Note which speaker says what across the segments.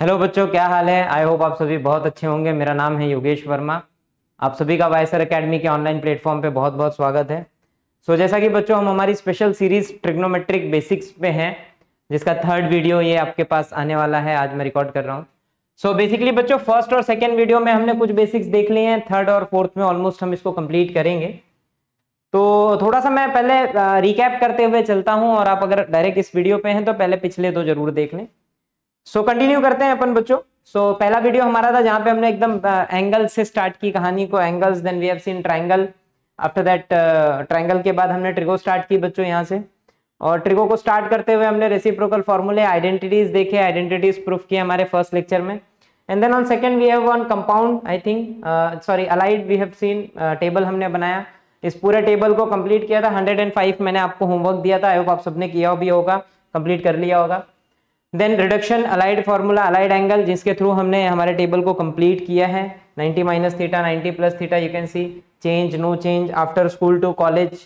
Speaker 1: Hello बच्चों क्या हाल है आई होप आप सभी बहुत अच्छे होंगे मेरा नाम है योगेश वर्मा आप सभी का वाइसर एकेडमी के ऑनलाइन प्लेटफॉर्म पे बहुत बहुत स्वागत है सो so, जैसा कि बच्चों हम हमारी स्पेशल सीरीज ट्रिग्नोमेट्रिक बेसिक्स पे हैं जिसका थर्ड वीडियो ये आपके पास आने वाला है आज मैं रिकॉर्ड कर रहा हूँ सो बेसिकली बच्चों फर्स्ट और सेकेंड वीडियो में हमने कुछ बेसिक्स देख लिए हैं थर्ड और फोर्थ में ऑलमोस्ट हम इसको कम्प्लीट करेंगे तो थोड़ा सा मैं पहले रिकैप uh, करते हुए चलता हूँ और आप अगर डायरेक्ट इस वीडियो पे हैं तो पहले पिछले दो जरूर देख लें सो so, कंटिन्यू करते हैं अपन बच्चों सो so, पहला वीडियो हमारा था जहां पे हमने एकदम एंगल से स्टार्ट की कहानी को angles then we have seen triangle after that triangle के बाद हमने ट्रिगो स्टार्ट की बच्चों यहाँ से और ट्रिगो को स्टार्ट करते हुए हमने रेसिप्रोकल फॉर्मूले आइडेंटिटीज देखे आइडेंटिटीज प्रूफ किए हमारे फर्स्ट लेक्चर में and then on second we have one compound I think sorry allied we have seen table हमने बनाया इस पूरे टेबल को कंप्लीट किया था 105 मैंने आपको होमवर्क दिया था आई होप आप सबने किया भी होगा कंप्लीट कर लिया होगा then reduction allied formula allied angle जिसके थ्रू हमने हमारे टेबल को कंप्लीट किया है 90 minus theta 90 plus theta you can see change no change after school to college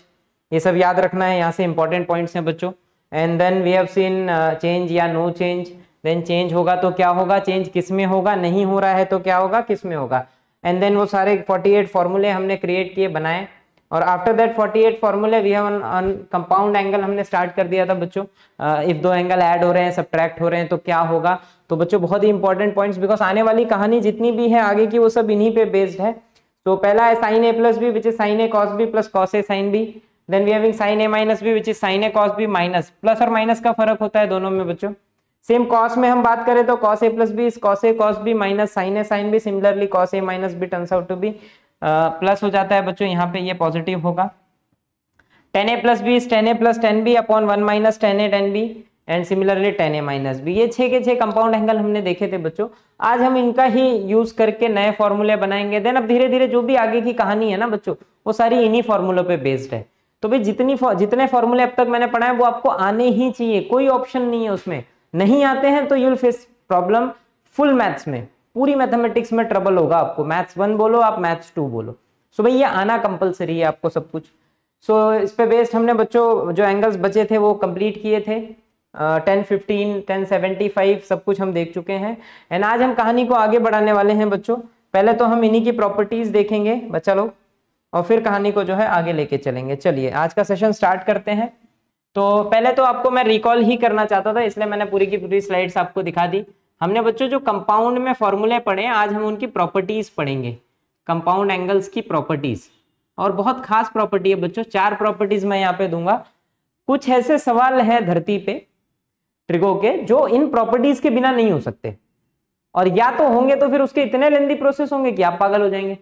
Speaker 1: ये सब याद रखना है यहाँ से इंपॉर्टेंट पॉइंट्स हैं बच्चों and then we have seen change या नो चेंज देन चेंज होगा तो क्या होगा चेंज किस में होगा नहीं हो रहा है तो क्या होगा किस में होगा एंड देन वो सारे 48 फॉर्मूले हमने क्रिएट किए बनाए और आफ्टर दैट 48 फॉर्मूले वी हैव कंपाउंड एंगल हमने स्टार्ट कर दिया था बच्चों इफ दो एंगल ऐड हो रहे हैं सब्ट्रैक्ट हो रहे हैं तो क्या होगा तो बच्चों बहुत ही इंपॉर्टेंट पॉइंट्स बिकॉज आने वाली कहानी जितनी भी है आगे की वो सब इन्हीं पे बेस्ड है तो पहला है sine A plus B which is sine A cos B plus cos A sine B then we having sine A minus B which is sine A cos B minus plus और minus का फर्क होता है दोनों में बच्चों same cos में हम बात करें तो cos A plus B is cos A cos B minus sine A sine B similarly cos A minus B turns out to be plus हो जाता है बच्चों यहाँ पे ये पॉजिटिव होगा tan A plus B tan A plus tan B upon one minus tan A tan B and similarly tan A minus B ये छे के छे कंपाउंड एंगल हमने देखे थे बच्चों आज हम इनका ही यूज करके नए फॉर्मूले बनाएंगे देन अब धीरे धीरे जो भी आगे की कहानी है ना बच्चों वो सारी इन्हीं फॉर्मूलों पे बेस्ड है तो भाई जितनी जितने फॉर्मूले अब तक मैंने पढ़ाए वो आपको आने ही चाहिए कोई ऑप्शन नहीं है उसमें नहीं आते हैं तो you'll face problem full maths में पूरी मैथमेटिक्स में ट्रबल होगा आपको मैथ्स वन बोलो आप मैथ्स टू बोलो सो भाई ये आना कंपलसरी है आपको सब कुछ सो so, इस पे बेस्ड हमने बच्चों जो एंगल्स बचे थे वो कंप्लीट किए थे tan fifteen tan seventy five सब कुछ हम देख चुके हैं एंड आज हम कहानी को आगे बढ़ाने वाले हैं बच्चों पहले तो हम इन्हीं की प्रॉपर्टीज देखेंगे बच्चा लोग और फिर कहानी को जो है आगे लेके चलेंगे चलिए आज का सेशन स्टार्ट करते हैं तो पहले तो आपको मैं रिकॉल ही करना चाहता था इसलिए मैंने पूरी की पूरी स्लाइड्स आपको दिखा दी हमने बच्चों जो कंपाउंड में फॉर्मूले पढ़े हैं आज हम उनकी प्रॉपर्टीज पढ़ेंगे कंपाउंड एंगल्स की प्रॉपर्टीज और बहुत खास प्रॉपर्टी है बच्चों चार प्रॉपर्टीज मैं यहाँ पे दूंगा कुछ ऐसे सवाल हैं धरती पे ट्रिगो के जो इन प्रॉपर्टीज के बिना नहीं हो सकते और या तो होंगे तो फिर उसके इतने लेंदी प्रोसेस होंगे कि आप पागल हो जाएंगे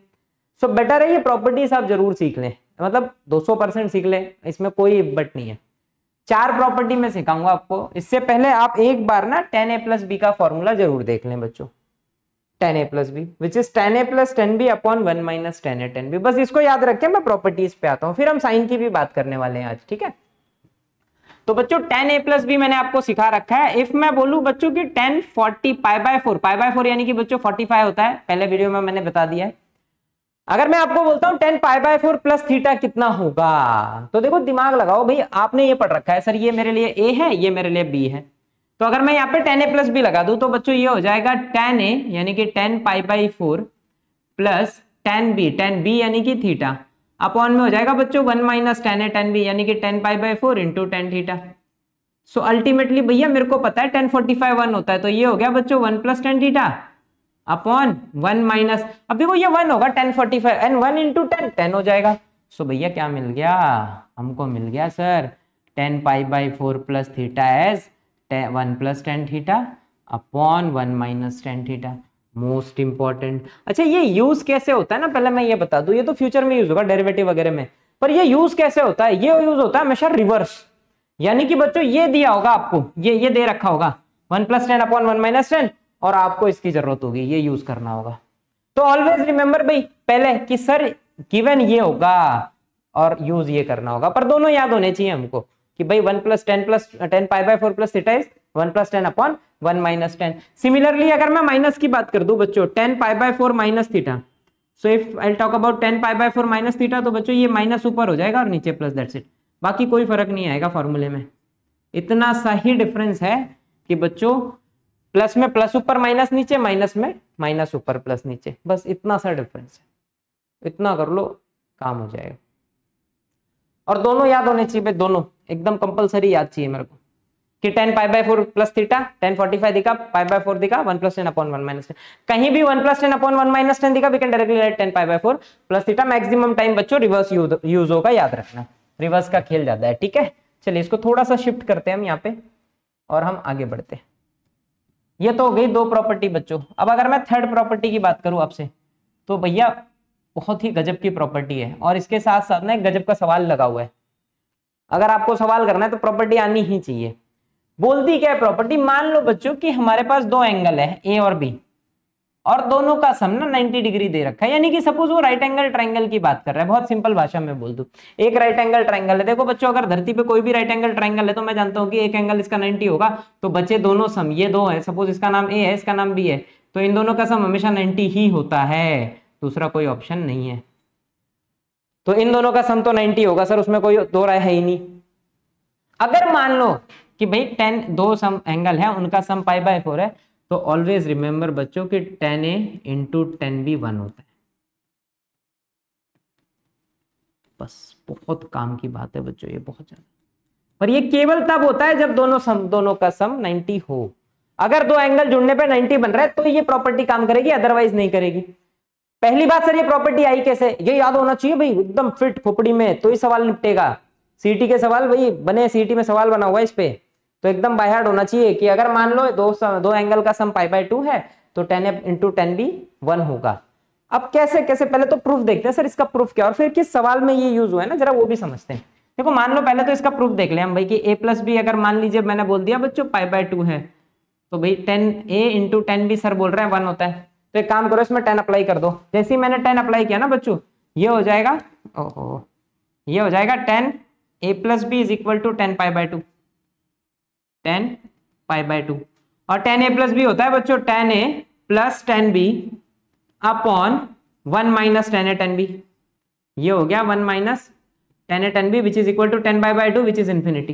Speaker 1: सो बेटर है ये प्रॉपर्टीज आप जरूर सीख लें मतलब दो परसेंट सीख लें इसमें कोई बट नहीं है चार प्रॉपर्टी में सिखाऊंगा आपको इससे पहले आप एक बार ना टेन ए प्लस बी का फॉर्मूला जरूर देख लें बच्चों tan A plus B which is tan A plus tan B upon one minus tan A tan B बस इसको याद रखें मैं प्रॉपर्टीज पे आता हूँ फिर हम साइन की भी बात करने वाले हैं आज ठीक है तो बच्चों टेन ए प्लस बी मैंने आपको सिखा रखा है इफ मैं बोलू बच्चों की tan forty pi by four pi by four यानी कि बच्चों फोर्टी फाइव होता है पहले वीडियो में मैंने बता दिया है अगर मैं आपको बोलता हूं tan pi by four plus theta कितना होगा तो देखो दिमाग लगाओ भाई आपने ये पढ़ रखा है सर ये मेरे लिए ए है ये मेरे लिए बी है तो अगर मैं यहाँ पे टेन ए प्लस बी लगा दू तो बच्चों ये हो जाएगा टेन ए यानी कि tan pi by four plus tan B tan B यानी कि थीटा अपॉन में हो जाएगा बच्चों one minus tan A tan B यानी कि tan pi by four into tan theta so ultimately भैया मेरे को पता है टेन फोर्टी फाइव वन होता है तो ये हो गया बच्चों one plus tan theta upon one minus अब देखो ये वन होगा tan forty five and one into tan tan हो जाएगा सो भैया क्या मिल गया हमको मिल गया sir tan pi by four plus theta as one plus tan theta upon one minus tan theta most important अच्छा ये यूज कैसे होता है ना पहले मैं ये बता दू ये तो फ्यूचर में यूज होगा डेरिवेटिव वगैरह में पर ये यूज कैसे होता है ये यूज होता है हमेशा रिवर्स यानी कि बच्चों ये दिया होगा आपको ये ये दे रखा होगा one plus tan upon one minus tan और आपको इसकी जरूरत होगी ये यूज करना होगा तो ऑलवेज रिमेंबर भाई पहले कि सर गिवन ये होगा और यूज ये करना होगा पर दोनों याद होने चाहिए हमको कि भाई one plus tan plus tan five by four plus theta is one plus tan upon one minus tan similarly अगर मैं माइनस की बात कर दू बच्चों tan five by four minus theta so if I talk about tan five by four minus theta तो बच्चों ये माइनस ऊपर हो जाएगा और नीचे प्लस दैट्स इट बाकी कोई फर्क नहीं आएगा फॉर्मूले में इतना सही डिफरेंस है कि बच्चों प्लस में प्लस ऊपर माइनस नीचे माइनस में माइनस ऊपर प्लस नीचे बस इतना सा डिफरेंस है इतना कर लो काम हो जाएगा और दोनों याद होने चाहिए दोनों एकदम कंपलसरी याद चाहिए मेरे को कि tan pi by four plus theta tan forty five दिखा पाई बाय फोर दिखा one plus tan upon one minus tan कहीं भी one plus tan upon one minus tan दिखा we can directly write tan pi by four plus theta maximum time बच्चों reverse use होगा याद रखना reverse का खेल ज्यादा है ठीक है चलिए इसको थोड़ा सा शिफ्ट करते हैं हम यहाँ पे और हम आगे बढ़ते हैं ये तो हो गई दो प्रॉपर्टी बच्चों अब अगर मैं थर्ड प्रॉपर्टी की बात करूं आपसे तो भैया बहुत ही गजब की प्रॉपर्टी है और इसके साथ साथ ना गजब का सवाल लगा हुआ है अगर आपको सवाल करना है तो प्रॉपर्टी आनी ही चाहिए बोलती क्या है प्रॉपर्टी मान लो बच्चों कि हमारे पास दो एंगल है ए और बी और दोनों का सम ना 90 डिग्री दे रखा है यानी कि सपोज वो राइट एंगल ट्राइंगल की बात कर रहा है बहुत सिंपल भाषा में बोल दू एक राइट एंगल ट्राइंगल है देखो बच्चों अगर धरती पे कोई भी राइट एंगल ट्राइंगल है तो मैं जानता हूँ कि एक एंगल इसका 90 होगा तो बच्चे दोनों सम ये दो है सपोज इसका नाम ए है इसका नाम बी है तो इन दोनों का सम हमेशा नाइन्टी ही होता है दूसरा कोई ऑप्शन नहीं है तो इन दोनों का सम तो नाइन्टी होगा सर उसमें कोई दो राय है ही नहीं अगर मान लो कि भाई टेन दो सम एंगल है उनका सम पाई बाय फोर है तो ऑलवेज रिमेंबर बच्चों कि tan A into tan B one होता है बस बहुत काम की बात है बच्चों ये बहुत ज्यादा पर ये केवल तब होता है जब दोनों सम दोनों का सम 90 हो अगर दो एंगल जुड़ने पे 90 बन रहा है तो ये प्रॉपर्टी काम करेगी अदरवाइज नहीं करेगी पहली बात सर ये प्रॉपर्टी आई कैसे ये याद होना चाहिए भाई एकदम फिट खोपड़ी में तो ही सवाल निपटेगा सीटी के सवाल भाई बने सीटी में सवाल बना हुआ इस पे तो एकदम बाय हार्ट होना चाहिए कि अगर मान लो दो दो एंगल का सम पाई बाई टू है तो tan into tan B one होगा अब कैसे कैसे पहले तो प्रूफ देखते हैं सर इसका प्रूफ क्या और फिर किस सवाल में ये यूज हुआ है ना जरा वो भी समझते हैं देखो मान लो पहले तो इसका प्रूफ देख ले हम भाई कि ए प्लस बी अगर मान लीजिए मैंने बोल दिया बच्चों पाई बाय टू है तो भाई tan A into tan B sir बोल रहे हैं वन होता है तो एक काम करो इसमें टेन अप्लाई कर दो जैसे ही मैंने टेन अप्लाई किया ना बच्चों ये हो जाएगा ओहो ये हो जाएगा tan A plus B is equal to tan pi by two tan pi by two और टेन ए प्लस बी होता है बच्चों tan A plus tan B upon one minus tan A tan B ये हो गया one minus tan A tan B which is equal to tan by by two which is infinity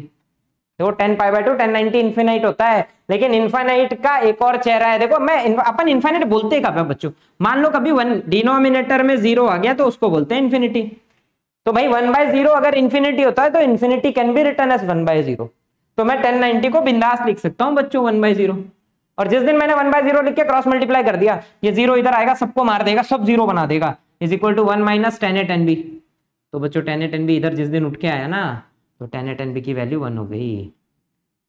Speaker 1: देखो tan pi by two tan ninety infinite होता है लेकिन infinite का एक और चेहरा है देखो मैं अपन इन्फाइनाइट बोलते कब है बच्चों मान लो कभी वन डिनोमिनेटर में जीरो आ गया तो उसको बोलते हैं इन्फिनिटी तो भाई वन बाय जीरो अगर इन्फिनिटी होता है तो infinity can be return as one by zero तो मैं टेन नाइनटी को बिंदास लिख सकता हूं बच्चों वन बाई जीरो और जिस दिन मैंने वन बाय जीरो लिख के क्रॉस मल्टीप्लाई कर दिया ये जीरो इधर आएगा सबको मार देगा सब जीरो बना देगा is equal to one minus tan A tan B तो बच्चों टेन ए टेन बी इधर जिस दिन उठ के आया ना तो टेन ए टेन बी की वैल्यू वन हो गई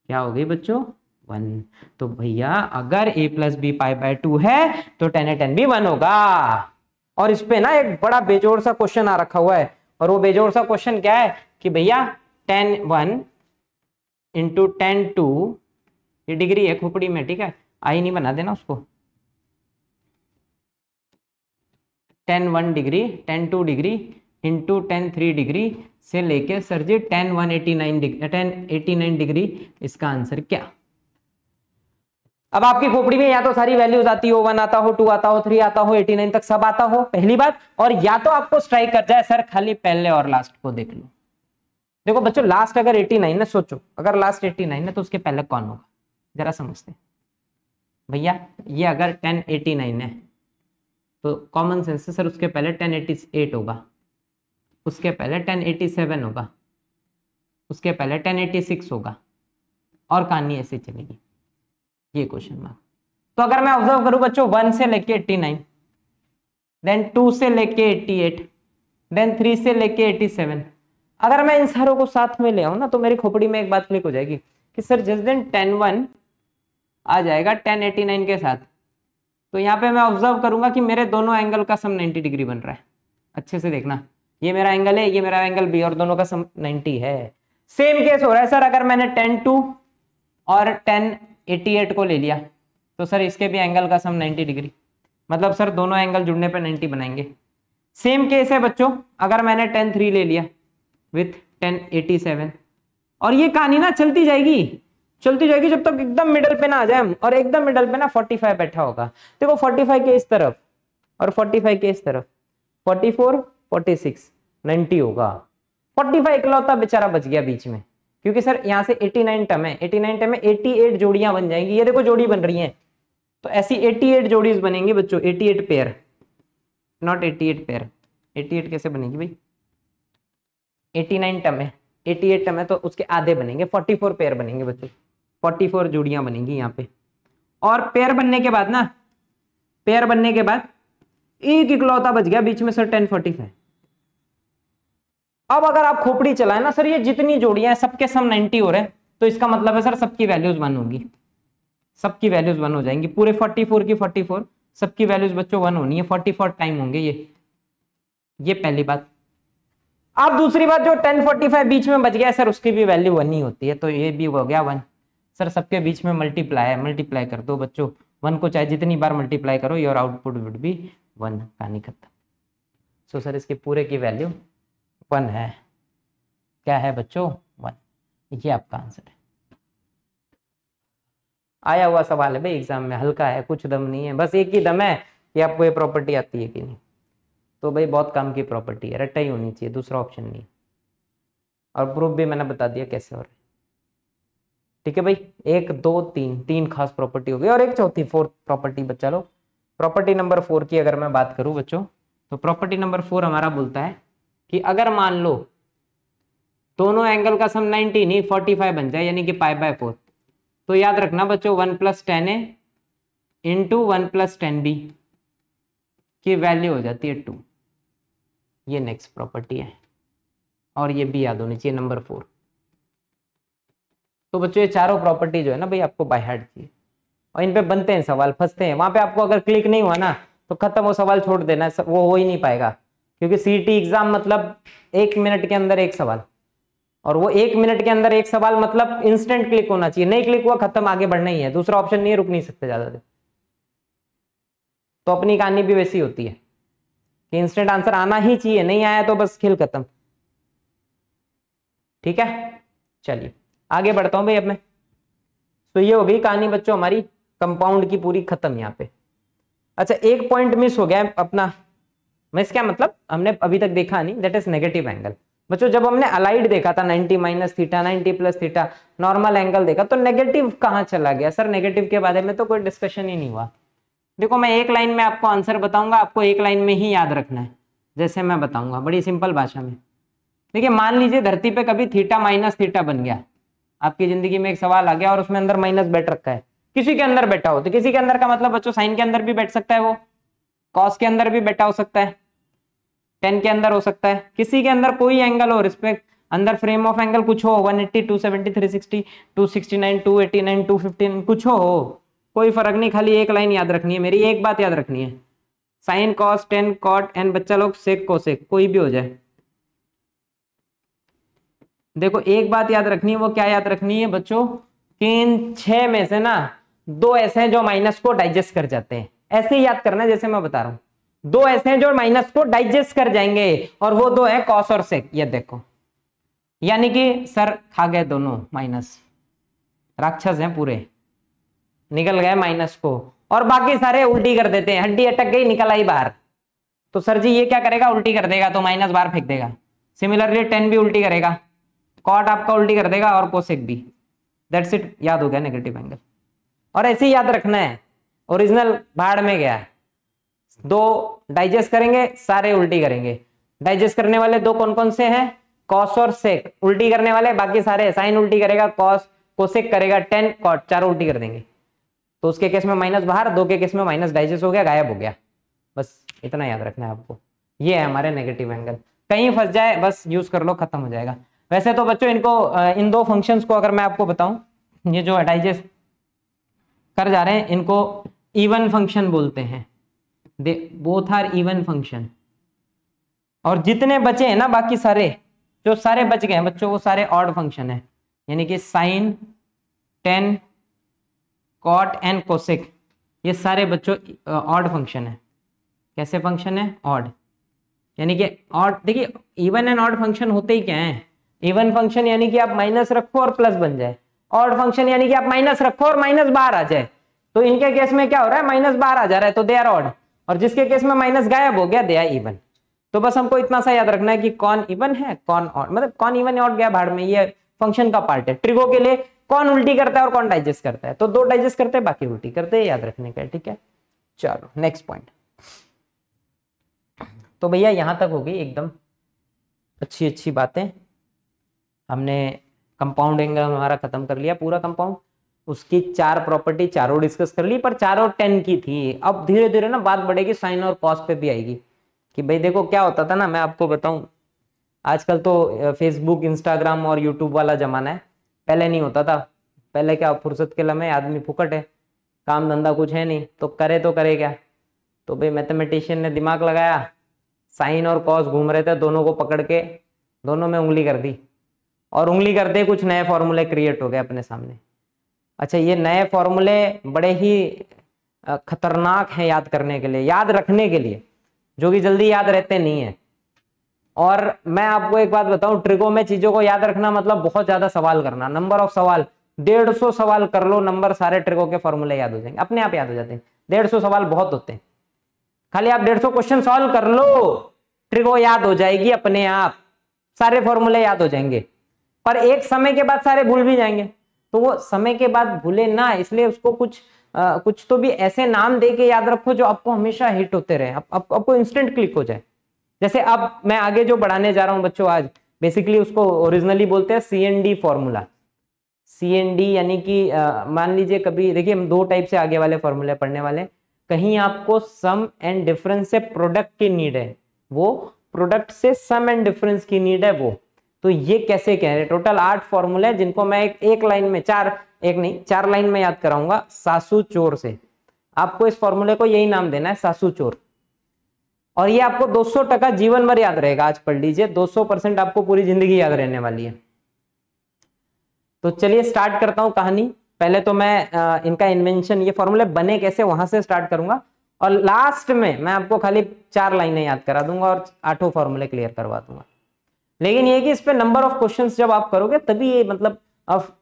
Speaker 1: क्या हो गई बच्चों वन तो भैया अगर A plus B pi by two है तो tan A tan B one होगा और इस पे ना एक बड़ा बेजोड़ सा क्वेश्चन आ रखा हुआ है और वो बेजोड़ सा क्वेश्चन क्या है कि भैया tan one into tan two ये डिग्री है खोपड़ी में ठीक है आई नहीं बना देना उसको tan one degree tan two degree into tan three degree से लेके sir ji tan one eighty nine degree tan eighty nine degree इसका आंसर क्या अब आपकी खोपड़ी में या तो सारी वैल्यूज आती हो वन आता हो टू आता हो थ्री आता हो एटी नाइन तक सब आता हो पहली बात और या तो आपको स्ट्राइक कर जाए सर खाली पहले और लास्ट को देख लो देखो बच्चों लास्ट अगर 89 ना सोचो अगर लास्ट 89 है तो उसके पहले कौन होगा जरा समझते भैया ये अगर 1089 है तो कॉमन सेंस से सर उसके पहले 1088 होगा उसके पहले 1087 होगा उसके पहले 1086 होगा और कहानी ऐसे चलेगी ये क्वेश्चन मार्क तो अगर मैं ऑब्जर्व करूं बच्चों वन से लेके नाइन देन टू से लेके एट देन थ्री से लेके सेवन अगर मैं इन सारों को साथ में ले आऊ ना तो मेरी खोपड़ी में एक बात क्लिक हो जाएगी कि सर जिस दिन टेन वन आ जाएगा टेन एटी नाइन के साथ तो यहाँ पे मैं ऑब्जर्व करूंगा कि मेरे दोनों एंगल का सम नाइन्टी डिग्री बन रहा है अच्छे से देखना ये मेरा एंगल है ये मेरा एंगल बी और दोनों का सम 90 है सेम केस हो रहा है सर अगर मैंने टेन टू और टेन एटी एट को ले लिया तो सर इसके भी एंगल का सम 90 डिग्री मतलब सर दोनों एंगल जुड़ने पर नाइन्टी बनाएंगे सेम केस है बच्चों अगर मैंने टेन थ्री ले लिया विथ 1087 और ये कहानी ना चलती जाएगी चलती जाएगी जब तक एकदम मिडल पे ना आ जाए और एकदम मिडल पे ना 45 बैठा होगा देखो 45 के इस तरफ और 45 के इस तरफ 44 46 90 होगा 45 इकलौता बेचारा बच गया बीच में क्योंकि सर यहाँ से 89 टम है 89 टम एटी एट जोड़ियां बन जाएंगी ये देखो जोड़ी बन रही है तो ऐसी 88 जोड़ी बनेंगी बच्चों 88 पेयर नॉट 88 पेयर 88 कैसे बनेगी भाई नाइन टम है एट टम है तो उसके आधे बनेंगे फोर्टी फोर पेयर बनेंगे बच्चों फोर जुड़ियां बनेंगी यहाँ पे और पेयर बनने के बाद ना पेयर बनने के बाद एक इकलौता बच गया बीच में सर टेन फोर्टी फाइव अब अगर आप खोपड़ी चलाए ना सर ये जितनी जोड़ियां सबके सम नाइनटी हो रहे हैं तो इसका मतलब है सर सबकी वैल्यूज वन होगी सबकी वैल्यूज वन हो जाएंगी पूरे फोर्टी फोर की फोर्टी फोर सबकी वैल्यूज बच्चों वन होनी है फोर्टी फोर टाइम होंगे ये ये पहली बात अब दूसरी बात जो 1045 बीच में बच गया सर उसकी भी वैल्यू वन ही होती है तो ये भी हो गया वन सर सबके बीच में मल्टीप्लाई है मल्टीप्लाई कर दो बच्चों वन को चाहे जितनी बार मल्टीप्लाई करो your output would be one का खत्म सो सर इसके पूरे की वैल्यू वन है क्या है बच्चों वन ये आपका आंसर है आया हुआ सवाल है भाई एग्जाम में हल्का है कुछ दम नहीं है बस एक ही दम है कि आपको ये प्रॉपर्टी आती है कि नहीं तो भाई बहुत काम की प्रॉपर्टी है रट्टा ही होनी चाहिए दूसरा ऑप्शन नहीं और प्रूफ भी मैंने बता दिया कैसे हो रहा है ठीक है भाई एक दो तीन तीन खास प्रॉपर्टी हो गई और एक चौथी फोर्थ प्रॉपर्टी बच्चा लो प्रॉपर्टी नंबर फोर की अगर मैं बात करूं बच्चों तो प्रॉपर्टी नंबर फोर हमारा बोलता है कि अगर मान लो दोनों एंगल का सम 90 नहीं 45 बन जाए यानी कि पाई बाय फोर तो याद रखना बच्चों one plus tan A into one plus tan B की वैल्यू हो जाती है टू ये नेक्स्ट प्रॉपर्टी है और ये भी याद होनी चाहिए नंबर फोर तो बच्चों ये चारों प्रॉपर्टी जो है ना भाई आपको बाय हार्ट चाहिए और इन पे बनते हैं सवाल फंसते हैं वहां पे आपको अगर क्लिक नहीं हुआ ना तो खत्म वो सवाल छोड़ देना वो हो ही नहीं पाएगा क्योंकि सीटी एग्जाम मतलब एक मिनट के अंदर एक सवाल और वो एक मिनट के अंदर एक सवाल मतलब इंस्टेंट क्लिक होना चाहिए नहीं क्लिक हुआ खत्म आगे बढ़ना ही है दूसरा ऑप्शन नहीं है रुक नहीं सकते ज्यादा देर तो अपनी कहानी भी वैसी होती है कि इंस्टेंट आंसर आना ही चाहिए नहीं आया तो बस खेल खत्म ठीक है चलिए आगे बढ़ता हूं भाई अब मैं तो ये हो गई कहानी बच्चों हमारी कंपाउंड की पूरी खत्म यहाँ पे अच्छा एक पॉइंट मिस हो गया अपना मिस क्या मतलब हमने अभी तक देखा नहीं दैट इज नेगेटिव एंगल बच्चों जब हमने अलाइड देखा था 90 minus theta 90 plus theta normal angle देखा तो नेगेटिव कहाँ चला गया सर नेगेटिव के बारे में तो कोई डिस्कशन ही नहीं हुआ देखो मैं एक लाइन में आपको आंसर बताऊंगा आपको एक लाइन में ही याद रखना है जैसे मैं बताऊंगा बड़ी सिंपल भाषा में देखिए मान लीजिए धरती पे कभी थीटा माइनस थीटा बन गया आपकी जिंदगी में एक सवाल आ गया और उसमें अंदर माइनस बैठ रखा है किसी के अंदर बैठा हो तो किसी के अंदर का मतलब बच्चों साइन के अंदर भी बैठ सकता है वो कॉस के अंदर भी बैठा हो सकता है टेन के अंदर हो सकता है किसी के अंदर कोई एंगल हो रिस्पेक्ट अंदर फ्रेम ऑफ एंगल कुछ हो वन 180, टू 360, 269, टू 215 कुछ हो कोई फर्क नहीं खाली एक लाइन याद रखनी है मेरी एक बात याद रखनी है साइन कॉस टेन कॉट एन बच्चा लोग सेक को सेक कोई भी हो जाए देखो एक बात याद रखनी है वो क्या याद रखनी है बच्चों कि इन छह में से ना दो ऐसे हैं जो माइनस को डाइजेस्ट कर जाते हैं ऐसे ही याद करना जैसे मैं बता रहा हूं दो ऐसे हैं जो माइनस को डाइजेस्ट कर जाएंगे और वो दो है कॉस और सेक ये देखो यानी कि सर खा गए दोनों माइनस राक्षस हैं पूरे निकल गए माइनस को और बाकी सारे उल्टी कर देते हैं हड्डी अटक गई निकल आई बाहर तो सर जी ये क्या करेगा उल्टी कर देगा तो माइनस बाहर फेंक देगा सिमिलरली टेन भी उल्टी करेगा कॉट आपका उल्टी कर देगा और कोसेक भी दैट्स इट याद हो गया नेगेटिव एंगल और ऐसे ही याद रखना है ओरिजिनल भाड़ में गया दो डाइजेस्ट करेंगे सारे उल्टी करेंगे डाइजेस्ट करने वाले दो कौन कौन से हैं कॉस और सेक उल्टी करने वाले बाकी सारे साइन उल्टी करेगा कॉस कोसेक करेगा टेन कॉट चारों उल्टी कर देंगे तो उसके केस में माइनस बाहर दो के केस में माइनस डाइजेस्ट हो गया गायब हो गया बस इतना याद रखना है आपको ये है हमारे नेगेटिव एंगल कहीं फंस जाए बस यूज कर लो खत्म हो जाएगा वैसे तो बच्चों इनको इन दो फंक्शन को अगर मैं आपको बताऊं ये जो डाइजेस्ट कर जा रहे हैं इनको इवन फंक्शन बोलते हैं they both are even function और जितने बचे हैं ना बाकी सारे जो सारे बच गए हैं बच्चों वो सारे ऑड फंक्शन है यानी कि sine tan cot and cosec ये सारे बच्चों ऑड फंक्शन है कैसे फंक्शन है ऑड यानी कि ऑड देखिए इवन एंड ऑड फंक्शन होते ही क्या है इवन फंक्शन यानी कि आप माइनस रखो और प्लस बन जाए ऑड फंक्शन यानी कि आप माइनस रखो और माइनस बाहर आ जाए तो इनके केस में क्या हो रहा है माइनस बाहर आ जा रहा है तो दे आर ऑड और जिसके केस में माइनस गायब हो गया दे आर इवन तो बस हमको इतना सा याद रखना है कि कौन इवन है कौन ऑड मतलब कौन इवन ऑड गया भाड़ में ये फंक्शन का पार्ट है ट्रिगो के लिए कौन उल्टी करता है और कौन डाइजेस्ट करता है तो दो डाइजेस्ट करते हैं बाकी उल्टी करते हैं याद रखने का ठीक है चलो नेक्स्ट पॉइंट तो भैया यहां तक हो गई एकदम अच्छी अच्छी बातें हमने कंपाउंड एंगल हमारा खत्म कर लिया पूरा कंपाउंड उसकी चार प्रॉपर्टी चारों डिस्कस कर ली पर चारों टेन की थी अब धीरे धीरे ना बात बढ़ेगी साइन और कॉस पे भी आएगी कि भाई देखो क्या होता था ना मैं आपको बताऊं आजकल तो फेसबुक इंस्टाग्राम और यूट्यूब वाला जमाना है पहले नहीं होता था पहले क्या फुर्सत के लम्हे आदमी फुकट है काम धंधा कुछ है नहीं तो करे तो करे क्या तो भाई मैथमेटिशियन ने दिमाग लगाया साइन और कॉस घूम रहे थे दोनों को पकड़ के दोनों में उंगली कर दी और उंगली करते कुछ नए फॉर्मूले क्रिएट हो गए अपने सामने अच्छा ये नए फॉर्मूले बड़े ही खतरनाक हैं याद करने के लिए याद रखने के लिए जो कि जल्दी याद रहते नहीं है और मैं आपको एक बात बताऊं ट्रिको में चीजों को याद रखना मतलब बहुत ज्यादा सवाल करना नंबर ऑफ सवाल डेढ़ सौ सवाल कर लो नंबर सारे ट्रिको के फॉर्मूले याद हो जाएंगे अपने आप याद हो जाते हैं डेढ़ सौ सवाल बहुत होते हैं खाली आप डेढ़ सौ क्वेश्चन सॉल्व कर लो ट्रिको याद हो जाएगी अपने आप सारे फॉर्मूले याद हो जाएंगे पर एक समय के बाद सारे भूल भी जाएंगे तो वो समय के बाद भूले ना इसलिए उसको कुछ आ, कुछ तो भी ऐसे नाम दे के याद रखो जो आपको हमेशा हिट होते रहे आप, आप, आपको इंस्टेंट क्लिक हो जाए जैसे अब मैं आगे जो बढ़ाने जा रहा हूं बच्चों आज बेसिकली उसको ओरिजिनली बोलते हैं C N D formula C N D यानी कि मान लीजिए कभी देखिए हम दो टाइप से आगे वाले फॉर्मूले पढ़ने वाले कहीं आपको सम एंड डिफरेंस से प्रोडक्ट की नीड है वो प्रोडक्ट से सम एंड डिफरेंस की नीड है वो तो ये कैसे कह रहे टोटल आठ फॉर्मूला है जिनको मैं एक एक लाइन में चार एक नहीं चार लाइन में याद कराऊंगा सासू चोर से आपको इस फॉर्मूले को यही नाम देना है सासू चोर और ये आपको 200 टका जीवन भर याद रहेगा आज पढ़ लीजिए 200 परसेंट आपको पूरी जिंदगी याद रहने वाली है तो चलिए स्टार्ट करता हूं कहानी पहले तो मैं आ, इनका इन्वेंशन ये फॉर्मूले बने कैसे वहां से स्टार्ट करूंगा और लास्ट में मैं आपको खाली चार लाइनें याद करा दूंगा और आठों फॉर्मूले क्लियर करवा दूंगा लेकिन ये कि इस पर नंबर ऑफ क्वेश्चन जब आप करोगे तभी ये मतलब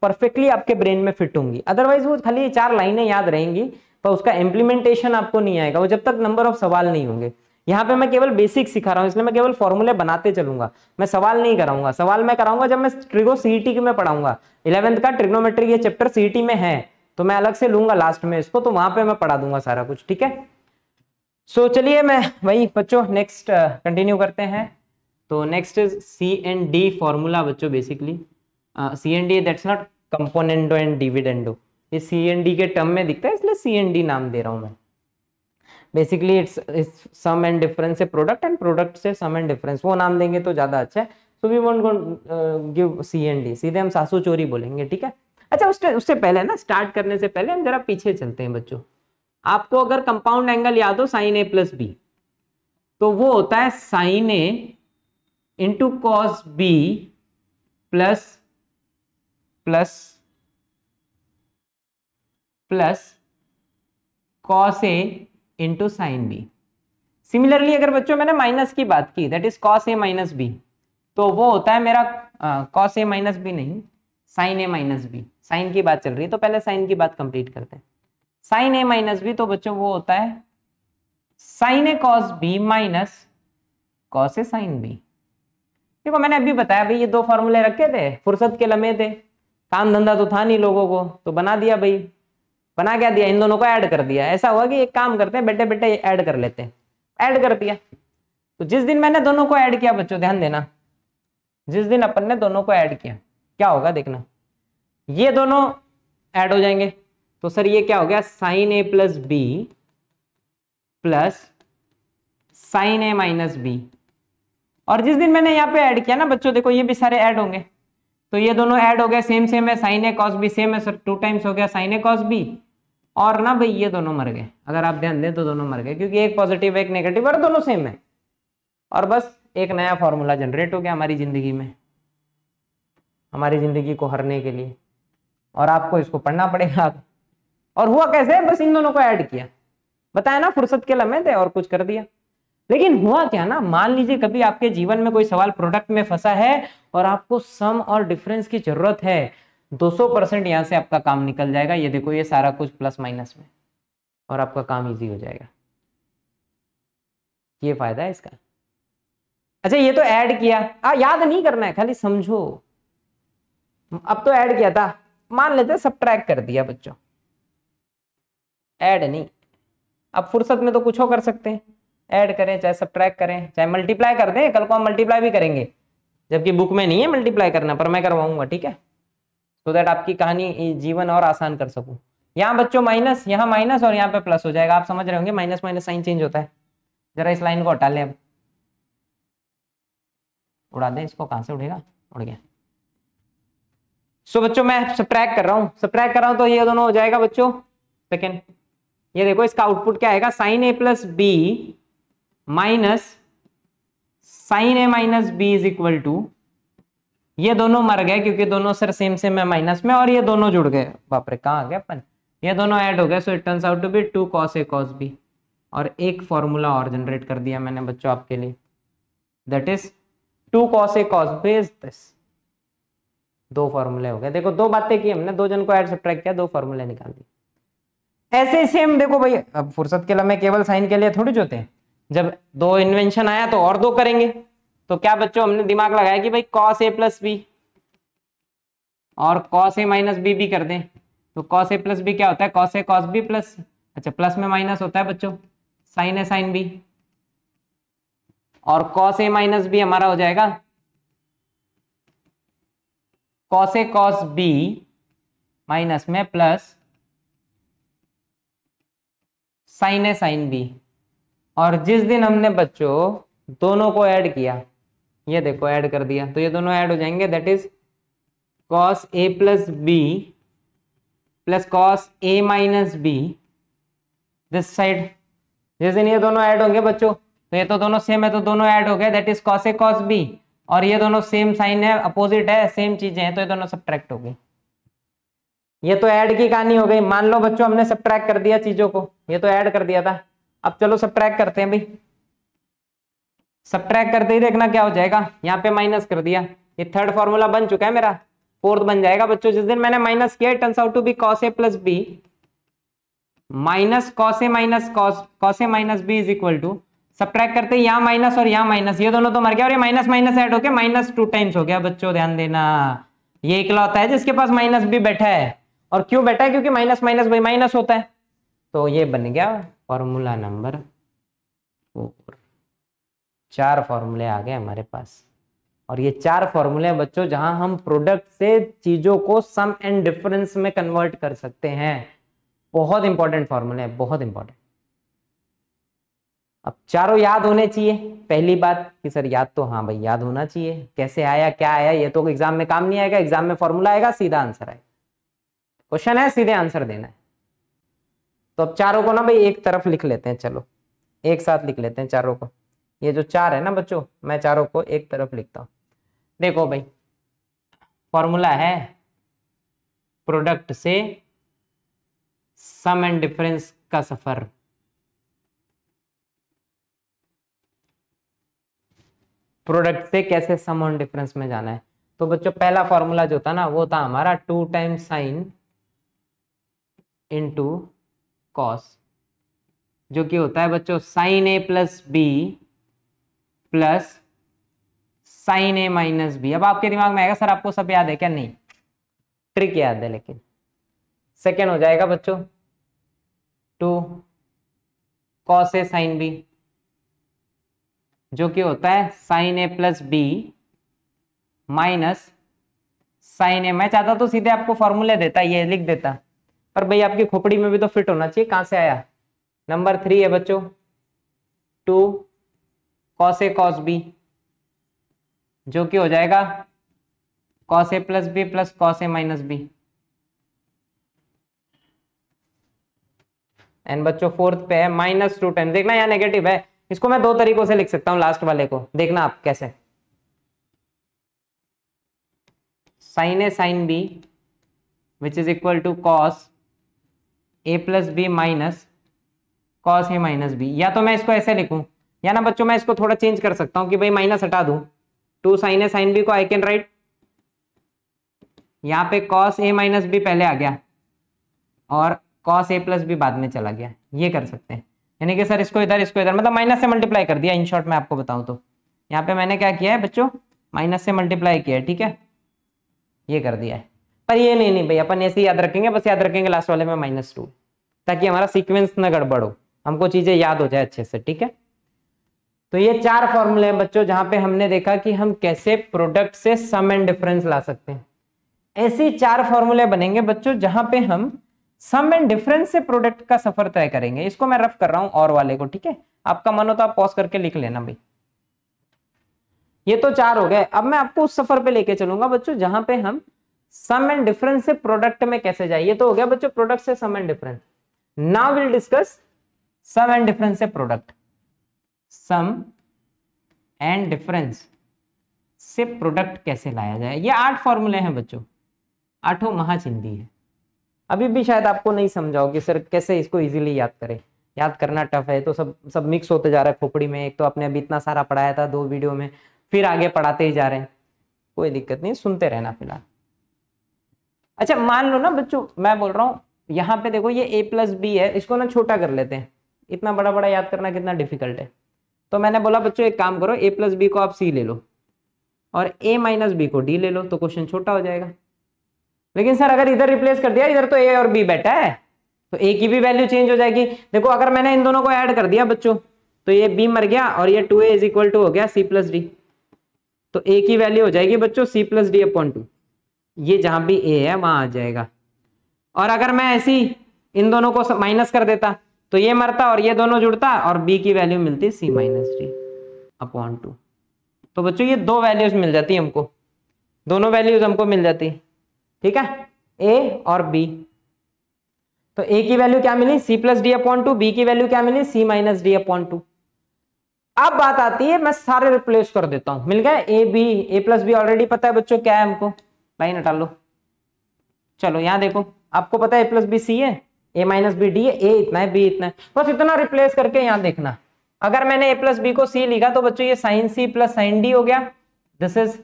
Speaker 1: परफेक्टली आपके ब्रेन में फिट होंगी अदरवाइज वो खाली चार लाइनें याद रहेंगी पर तो उसका इम्प्लीमेंटेशन आपको नहीं आएगा वो जब तक नंबर ऑफ सवाल नहीं होंगे यहाँ पे मैं केवल बेसिक सिखा रहा हूँ इसलिए मैं केवल फॉर्मूले बनाते चलूंगा मैं सवाल नहीं कराऊंगा सवाल मैं कराऊंगा जब मैं ट्रिगो सीईटी में पढ़ाऊंगा इलेवेंथ का ट्रिग्नोमेट्री ये चैप्टर सीईटी में है तो मैं अलग से लूंगा लास्ट में इसको तो वहां पे मैं पढ़ा दूंगा सारा कुछ ठीक है सो चलिए मैं वही बच्चों नेक्स्ट कंटिन्यू uh, करते हैं तो next is C N D formula बच्चों basically C N D that's not componendo and dividendo ये सी एन डी के टर्म में दिखता है इसलिए सी एन डी नाम दे रहा हूँ मैं basically it's sum and difference से प्रोडक्ट एंड प्रोडक्ट से सम एंड डिफरेंस वो नाम देंगे तो ज़्यादा अच्छा है so we won't give C and D सीधे हम सासू चोरी बोलेंगे ठीक है अच्छा उससे उससे पहले ना स्टार्ट करने से पहले हम जरा पीछे चलते हैं बच्चों आपको अगर कंपाउंड एंगल याद हो साइन ए प्लस बी तो वो होता है sine A into cos B plus plus plus cos A into sine B similarly अगर बच्चों मैंने माइनस की बात की that is cos A minus B तो वो होता है मेरा कॉस ए माइनस बी नहीं sine A minus B sine की बात चल रही है तो पहले साइन की बात कंप्लीट करते हैं साइन ए माइनस बी तो बच्चों वो होता है sine A cos B minus cos A sine B देखो मैंने अभी बताया भाई ये दो फॉर्मूले रखे थे फुर्सत के लम्हे थे काम धंधा तो था नहीं लोगों को तो बना दिया भाई बना क्या दिया इन दोनों को ऐड कर दिया ऐसा हुआ कि एक काम करते हैं बेटे बेटे ऐड कर लेते हैं ऐड कर दिया तो जिस दिन मैंने दोनों को ऐड किया बच्चों ध्यान देना जिस दिन अपन ने दोनों को ऐड किया क्या होगा देखना ये दोनों ऐड हो जाएंगे तो सर ये क्या हो गया sine A plus B plus sine A minus B और जिस दिन मैंने यहाँ पे ऐड किया ना बच्चों देखो ये भी सारे ऐड होंगे तो ये दोनों ऐड हो गए सेम सेम है sine A cos B same है सर टू टाइम्स हो गया साइन ए कॉस बी और ना भाई ये दोनों मर गए अगर आप ध्यान दें तो दोनों मर गए क्योंकि एक पॉजिटिव एक नेगेटिव और दोनों सेम है और बस एक नया फॉर्मूला जनरेट हो गया हमारी ज़िंदगी में हमारी ज़िंदगी को हरने के लिए और आपको इसको पढ़ना पड़ेगा और हुआ कैसे बस इन दोनों को ऐड किया बताया ना फुर्सत के लम्हे थे और कुछ कर दिया लेकिन हुआ क्या ना मान लीजिए कभी आपके जीवन में कोई सवाल प्रोडक्ट में फंसा है और आपको सम और डिफरेंस की जरूरत है 200 परसेंट यहाँ से आपका काम निकल जाएगा ये देखो ये सारा कुछ प्लस माइनस में और आपका काम इजी हो जाएगा ये फायदा है इसका अच्छा ये तो ऐड किया आ, याद नहीं करना है खाली समझो अब तो ऐड किया था मान लेते सब ट्रैक कर दिया बच्चों ऐड नहीं अब फुर्सत में तो कुछ हो कर सकते हैं ऐड करें चाहे सब ट्रैक करें चाहे मल्टीप्लाई कर दें कल को हम मल्टीप्लाई भी करेंगे जबकि बुक में नहीं है मल्टीप्लाई करना पर मैं करवाऊंगा ठीक है सो दैट आपकी कहानी जीवन और आसान कर सकूँ यहाँ बच्चों माइनस यहाँ माइनस और यहाँ पे प्लस हो जाएगा आप समझ रहे होंगे माइनस माइनस साइन चेंज होता है जरा इस लाइन को हटा लें अब उड़ा दें इसको कहाँ से उड़ेगा उड़ गया सो so, बच्चों मैं सब्ट्रैक कर रहा हूँ सब्ट्रैक कर रहा हूँ तो ये दोनों हो जाएगा बच्चों सेकेंड ये देखो इसका आउटपुट क्या आएगा sine A plus B minus sine A minus B is equal to ये दोनों मर गए क्योंकि दोनों सर सेम सेम है माइनस में और ये दोनों जुड़ गए बापरे रे कहाँ आ गए अपन ये दोनों ऐड हो गए so it turns out to be two cos A cos B और एक फॉर्मूला और जनरेट कर दिया मैंने बच्चों आपके लिए that is two cos A cos B is this दो फॉर्मूले हो गए देखो दो बातें की हमने दो जन को ऐड सब्ट्रैक्ट किया दो फॉर्मूले निकाल दिए ऐसे सेम देखो भाई अब फुर्सत के लिए केवल साइन के लिए थोड़ी जोते हैं जब दो इन्वेंशन आया तो और दो करेंगे तो क्या बच्चों हमने दिमाग लगाया कि भाई कॉस ए प्लस बी और कॉस ए माइनस बी भी कर दें तो कॉस ए प्लस बी क्या होता है cos A cos B plus अच्छा प्लस में माइनस होता है बच्चों साइन ए साइन बी और कॉस ए माइनस बी हमारा हो जाएगा cos A cos B minus में plus sine A sine B और जिस दिन हमने बच्चों दोनों को ऐड किया ये देखो ऐड कर दिया तो ये दोनों ऐड हो जाएंगे that is cos A plus B plus cos A minus B this side जैसे ये दोनों ऐड होंगे बच्चों तो ये तो दोनों सेम है तो दोनों ऐड हो गए that is cos A cos B और ये दोनों सेम साइन है अपोजिट है सेम चीजें हैं तो ये दोनों सब्ट्रैक्ट हो गई ये तो ऐड की कहानी हो गई मान लो बच्चों हमने सब्ट्रैक्ट कर दिया चीजों को ये तो ऐड कर दिया था अब चलो सब्ट्रैक्ट करते हैं भाई सब करते ही देखना क्या हो जाएगा यहाँ पे माइनस कर दिया ये थर्ड फॉर्मूला बन चुका है मेरा फोर्थ बन जाएगा बच्चों जिस दिन मैंने माइनस किया turns out to be cos A plus B minus cos A minus cos A minus B is equal to subtract करते यहाँ माइनस और यहाँ माइनस ये दोनों तो मर गया और ये माइनस माइनस एड हो गया माइनस टू टाइम्स हो गया बच्चों ध्यान देना ये इकलौता है जिसके पास माइनस बी बैठा है और क्यों बैठा है क्योंकि माइनस माइनस बाई माइनस होता है तो ये बन गया फॉर्मूला नंबर फोर चार फॉर्मूले आ गए हमारे पास और ये चार फॉर्मूले हैं बच्चों जहां हम प्रोडक्ट से चीजों को सम एंड डिफरेंस में कन्वर्ट कर सकते हैं बहुत इंपॉर्टेंट फॉर्मूले हैं बहुत इंपॉर्टेंट अब चारों याद होने चाहिए पहली बात कि सर याद तो हाँ भाई याद होना चाहिए कैसे आया क्या आया ये तो एग्जाम में काम नहीं आएगा एग्जाम में फॉर्मूला आएगा सीधा आंसर आएगा क्वेश्चन है सीधे आंसर देना है तो अब चारों को ना भाई एक तरफ लिख लेते हैं चलो एक साथ लिख लेते हैं चारों को ये जो चार है ना बच्चों मैं चारों को एक तरफ लिखता हूं देखो भाई फॉर्मूला है प्रोडक्ट से सम एंड डिफरेंस का सफर प्रोडक्ट से कैसे सम एंड डिफरेंस में जाना है तो बच्चों पहला फॉर्मूला जो था ना वो था हमारा two time sine into cos जो कि होता है बच्चों sine A plus B plus sine A minus B अब आपके दिमाग में आएगा सर आपको सब याद है क्या नहीं ट्रिक याद है लेकिन सेकेंड हो जाएगा बच्चों two cos A sine B जो कि होता है sine A plus B minus sine A मैं चाहता तो सीधे आपको फॉर्मूले देता ये लिख देता पर भाई आपकी खोपड़ी में भी तो फिट होना चाहिए कहां से आया नंबर थ्री है बच्चों two cos A cos B जो कि हो जाएगा cos A plus B plus cos A minus B and बच्चों फोर्थ पे है माइनस टू टेन देखना यहाँ नेगेटिव है इसको मैं दो तरीकों से लिख सकता हूं लास्ट वाले को देखना आप कैसे sine A sine B which is equal to cos A plus B minus cos A minus B या तो मैं इसको ऐसे लिखूं या ना बच्चों मैं इसको थोड़ा चेंज कर सकता हूं कि भाई माइनस हटा दू two sine A sine B को आई कैन राइट यहाँ पे कॉस ए माइनस बी पहले आ गया और कॉस ए प्लस बी बाद में चला गया ये कर सकते हैं यानी कि सर इसको इधर इसको इधर मतलब माइनस से मल्टीप्लाई कर दिया इन शॉर्ट मैं आपको बताऊं तो यहाँ पे मैंने क्या किया है बच्चों माइनस से मल्टीप्लाई किया है ठीक है ये कर दिया है पर ये नहीं नहीं भाई अपन ऐसे याद रखेंगे बस याद रखेंगे लास्ट वाले में माइनस टू ताकि हमारा सीक्वेंस न गड़बड़ हो हमको चीज़ें याद हो जाए अच्छे से ठीक है तो ये चार फॉर्मूले हैं बच्चों जहां पे हमने देखा कि हम कैसे प्रोडक्ट से सम एंड डिफरेंस ला सकते हैं ऐसे चार फॉर्मूले बनेंगे बच्चों जहां पे हम सम एंड डिफरेंस से प्रोडक्ट का सफर तय करेंगे इसको मैं रफ कर रहा हूं और वाले को ठीक है आपका मन हो तो आप पॉज करके लिख लेना भाई ये तो चार हो गए अब मैं आपको उस सफर पे लेके चलूंगा बच्चों जहां पे हम सम एंड डिफरेंस से प्रोडक्ट में कैसे जाए ये तो हो गया बच्चों प्रोडक्ट से sum and difference now will discuss sum and difference से प्रोडक्ट सम एंड डिफरेंस से प्रोडक्ट कैसे लाया जाए ये आठ फॉर्मूले हैं बच्चों आठों महाचिंदी है अभी भी शायद आपको नहीं समझाओ कि सर कैसे इसको इजीली याद करें याद करना टफ है तो सब सब मिक्स होते जा रहा है खोपड़ी में एक तो आपने अभी इतना सारा पढ़ाया था दो वीडियो में फिर आगे पढ़ाते ही जा रहे हैं कोई दिक्कत नहीं सुनते रहना फिलहाल अच्छा मान लो ना बच्चों मैं बोल रहा हूँ यहाँ पे देखो ये ए प्लस बी है इसको ना छोटा कर लेते हैं इतना बड़ा बड़ा याद करना कितना डिफिकल्ट है तो मैंने बोला बच्चों एक काम करो ए प्लस बी को आप सी ले लो और ए माइनस बी को डी ले लो तो क्वेश्चन छोटा हो जाएगा लेकिन सर अगर इधर रिप्लेस कर दिया इधर तो ए और बी बैठा है तो ए की भी वैल्यू चेंज हो जाएगी देखो अगर मैंने इन दोनों को ऐड कर दिया बच्चों तो ये बी मर गया और ये two A is equal to हो गया सी प्लस डी तो ए की वैल्यू हो जाएगी बच्चों C plus D upon two ये जहां भी ए है वहां आ जाएगा और अगर मैं ऐसी इन दोनों को माइनस कर देता तो ये मरता और ये दोनों जुड़ता और बी की वैल्यू मिलती C minus D upon two तो बच्चों ये दो वैल्यूज मिल जाती हमको दोनों वैल्यूज हमको मिल जाती ठीक है ए और बी तो ए की वैल्यू क्या मिली C plus D upon two B की वैल्यू क्या मिली C minus D upon two अब बात आती है मैं सारे रिप्लेस कर देता हूं मिल गया A B A plus B already पता है बच्चों क्या है हमको लाइन हटा लो चलो यहां देखो आपको पता है ए प्लस बी सी है ए माइनस बी डी है ए इतना है बी इतना है बस इतना रिप्लेस करके यहाँ देखना अगर मैंने ए प्लस बी को सी लिखा तो बच्चों ये sine C plus sine D हो गया this is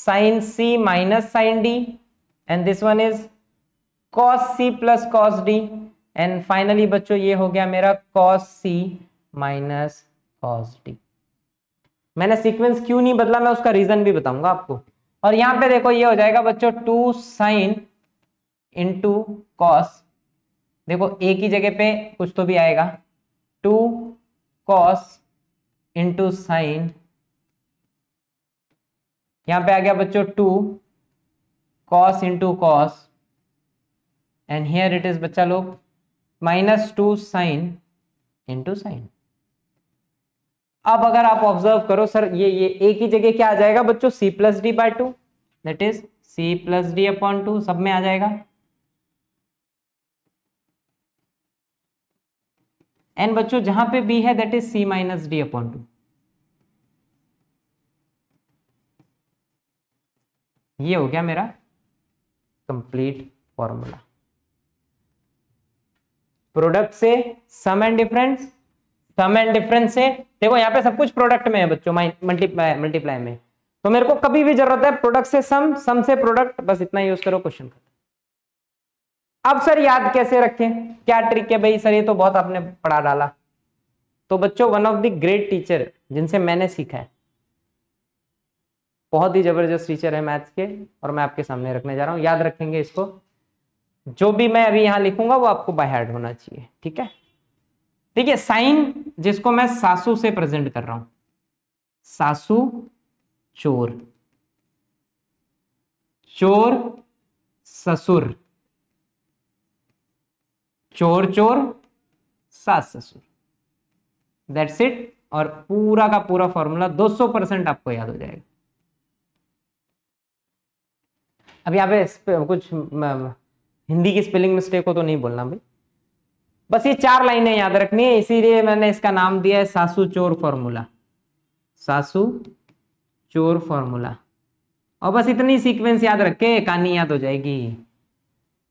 Speaker 1: sine C minus sine D and this one is cos C plus cos D and finally बच्चों ये हो गया मेरा cos C minus cos D मैंने सीक्वेंस क्यों नहीं बदला मैं उसका रीजन भी बताऊंगा आपको और यहां पे देखो ये हो जाएगा बच्चों टू साइन इंटू कॉस देखो ए की जगह पे कुछ तो भी आएगा टू कॉस इंटू साइन यहां पे आ गया बच्चों two cos into cos and here it is बच्चा लोग minus two sine into sine अब अगर आप ऑब्जर्व करो सर ये ये ए की जगह क्या आ जाएगा बच्चों C plus D by two that is C plus D upon two सब में आ जाएगा एन बच्चों जहां पे बी है that is C minus D upon two ये हो गया मेरा कंप्लीट फॉर्मूला प्रोडक्ट से sum and difference sum and difference से देखो यहां पे सब कुछ प्रोडक्ट में है बच्चों मल्टीप्लाई मल्टीप्लाई में तो मेरे को कभी भी जरूरत है प्रोडक्ट से सम सम से प्रोडक्ट बस इतना यूज करो क्वेश्चन का अब सर याद कैसे रखें क्या ट्रिक है भाई सर ये तो बहुत आपने पढ़ा डाला तो बच्चों one of the great teacher जिनसे मैंने सीखा है बहुत ही जबरदस्त टीचर है मैथ्स के और मैं आपके सामने रखने जा रहा हूं याद रखेंगे इसको जो भी मैं अभी यहां लिखूंगा वो आपको बाय हार्ड होना चाहिए ठीक है देखिए साइन जिसको मैं सासू से प्रेजेंट कर रहा हूं सासू चोर चोर ससुर चोर चोर सास ससुर दैट्स इट और पूरा का पूरा फॉर्मूला 200 परसेंट आपको याद हो जाएगा अब यहाँ पे कुछ हिंदी की स्पेलिंग मिस्टेक हो तो नहीं बोलना भाई बस ये चार लाइनें याद रखनी है इसीलिए मैंने इसका नाम दिया है सासू चोर फॉर्मूला सासू चोर फॉर्मूला और बस इतनी सीक्वेंस याद रखे कहानी याद हो जाएगी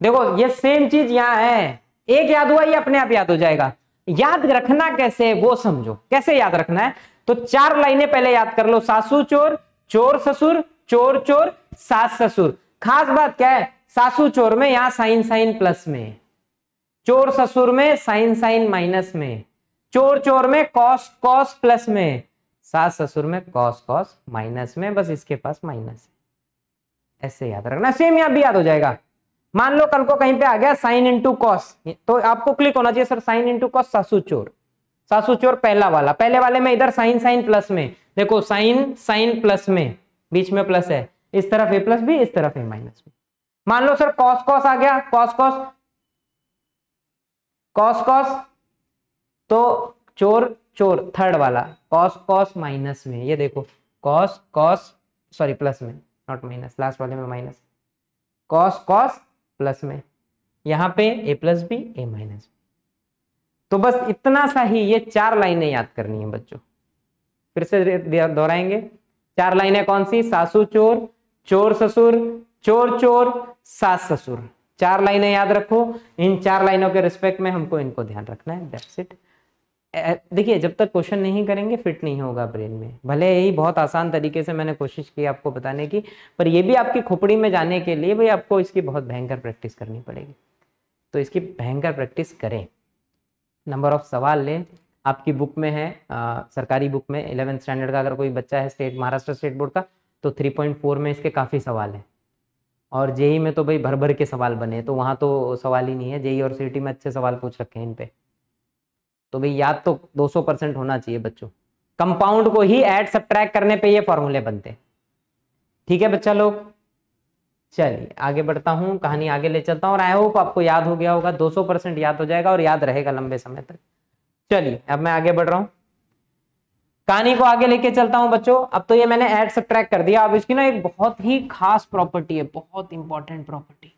Speaker 1: देखो ये सेम चीज यहाँ है एक याद हुआ ये अपने आप याद हो जाएगा याद रखना कैसे वो समझो कैसे याद रखना है तो चार लाइनें पहले याद कर लो सासू चोर चोर ससुर चोर चोर सास ससुर खास बात क्या है सासू चोर में यहां साइन साइन प्लस में चोर ससुर में साइन साइन माइनस में चोर चोर में कॉस कॉस प्लस में सास ससुर में कॉस कॉस माइनस में बस इसके पास माइनस ऐसे याद रखना सेम यहां भी याद हो जाएगा मान लो कल को कहीं पे आ गया साइन इंटू कॉस तो आपको क्लिक होना चाहिए सर साइन इंटू कॉस सासू चोर सासू चोर पहला वाला पहले वाले में इधर साइन साइन प्लस में देखो साइन साइन प्लस में बीच में प्लस है इस तरफ ए प्लस भी इस तरफ ए माइनस भी मान लो सर कॉस कॉस आ गया कॉस कॉस कॉस कॉस तो चोर चोर थर्ड वाला कॉस कॉस माइनस में ये देखो कॉस कॉस सॉरी प्लस में नॉट माइनस लास्ट वाले में माइनस कॉस कॉस प्लस में यहाँ पे A plus B A minus B तो बस इतना सा ही ये चार लाइनें याद करनी है बच्चों फिर से दोहराएंगे चार लाइनें कौन सी सासू चोर चोर ससुर चोर चोर सास ससुर चार लाइनें याद रखो इन चार लाइनों के रिस्पेक्ट में हमको इनको ध्यान रखना है दैट्स इट देखिए जब तक क्वेश्चन नहीं करेंगे फिट नहीं होगा ब्रेन में भले ही बहुत आसान तरीके से मैंने कोशिश की आपको बताने की पर यह भी आपकी खोपड़ी में जाने के लिए भाई आपको इसकी बहुत भयंकर प्रैक्टिस करनी पड़ेगी तो इसकी भयंकर प्रैक्टिस करें नंबर ऑफ सवाल लें आपकी बुक में है आ, सरकारी बुक में इलेवेंथ स्टैंडर्ड का अगर कोई बच्चा है स्टेट महाराष्ट्र स्टेट बोर्ड का तो फोर में इसके काफ़ी सवाल हैं और जेई में तो भाई भर भर के सवाल बने तो वहाँ तो सवाल ही नहीं है जेई और सी में अच्छे सवाल पूछ रखे हैं इन पर तो भाई याद तो 200 परसेंट होना चाहिए बच्चों कंपाउंड को ही एड सब्ट्रैक्ट करने पे ये फॉर्मूले बनते ठीक है बच्चा लोग चलिए आगे बढ़ता हूँ कहानी आगे ले चलता हूँ और आई होप आपको याद हो गया होगा 200 परसेंट याद हो जाएगा और याद रहेगा लंबे समय तक चलिए अब मैं आगे बढ़ रहा हूँ कहानी को आगे लेके चलता हूँ बच्चों अब तो ये मैंने एड सब्ट्रैक कर दिया अब इसकी ना एक बहुत ही खास प्रॉपर्टी है बहुत इंपॉर्टेंट प्रॉपर्टी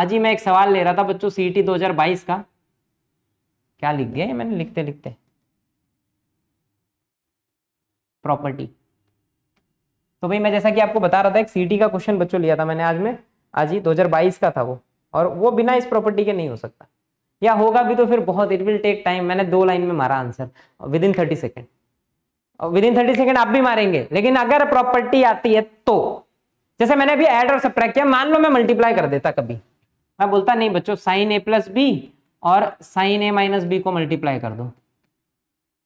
Speaker 1: आज ही मैं एक सवाल ले रहा था बच्चों सीटी 2022 का क्या लिख दिया ये मैंने लिखते लिखते प्रॉपर्टी तो भाई मैं जैसा कि आपको बता रहा था एक सीटी का क्वेश्चन बच्चों लिया था मैंने आज में आज ही 2022 का था वो और वो बिना इस प्रॉपर्टी के नहीं हो सकता या होगा भी तो फिर बहुत इट विल टेक टाइम मैंने दो लाइन में मारा answer within thirty second within thirty second आप भी मारेंगे लेकिन अगर प्रॉपर्टी आती है तो जैसे मैंने अभी एड और सब्ट्रैक्ट किया मान लो मैं मल्टीप्लाई कर देता कभी मैं बोलता नहीं बच्चों साइन ए प्लस बी और साइन ए माइनस बी को मल्टीप्लाई कर दो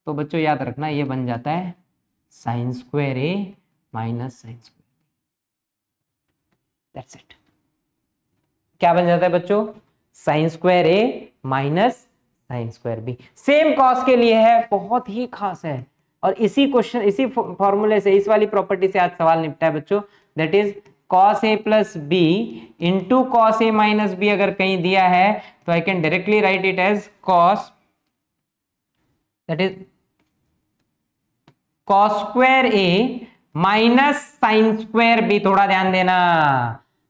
Speaker 1: तो बच्चों याद रखना ये बन जाता है sine square A minus sine square that's it क्या बन जाता है बच्चों sine square A minus sine square B same cos के लिए है बहुत ही खास है और इसी क्वेश्चन इसी फॉर्मूले से इस वाली प्रॉपर्टी से आज सवाल निपटा है बच्चों that is cos A plus B into cos A minus B अगर कहीं दिया है तो I can directly write it as cos that is cos square A minus sine square B थोड़ा ध्यान देना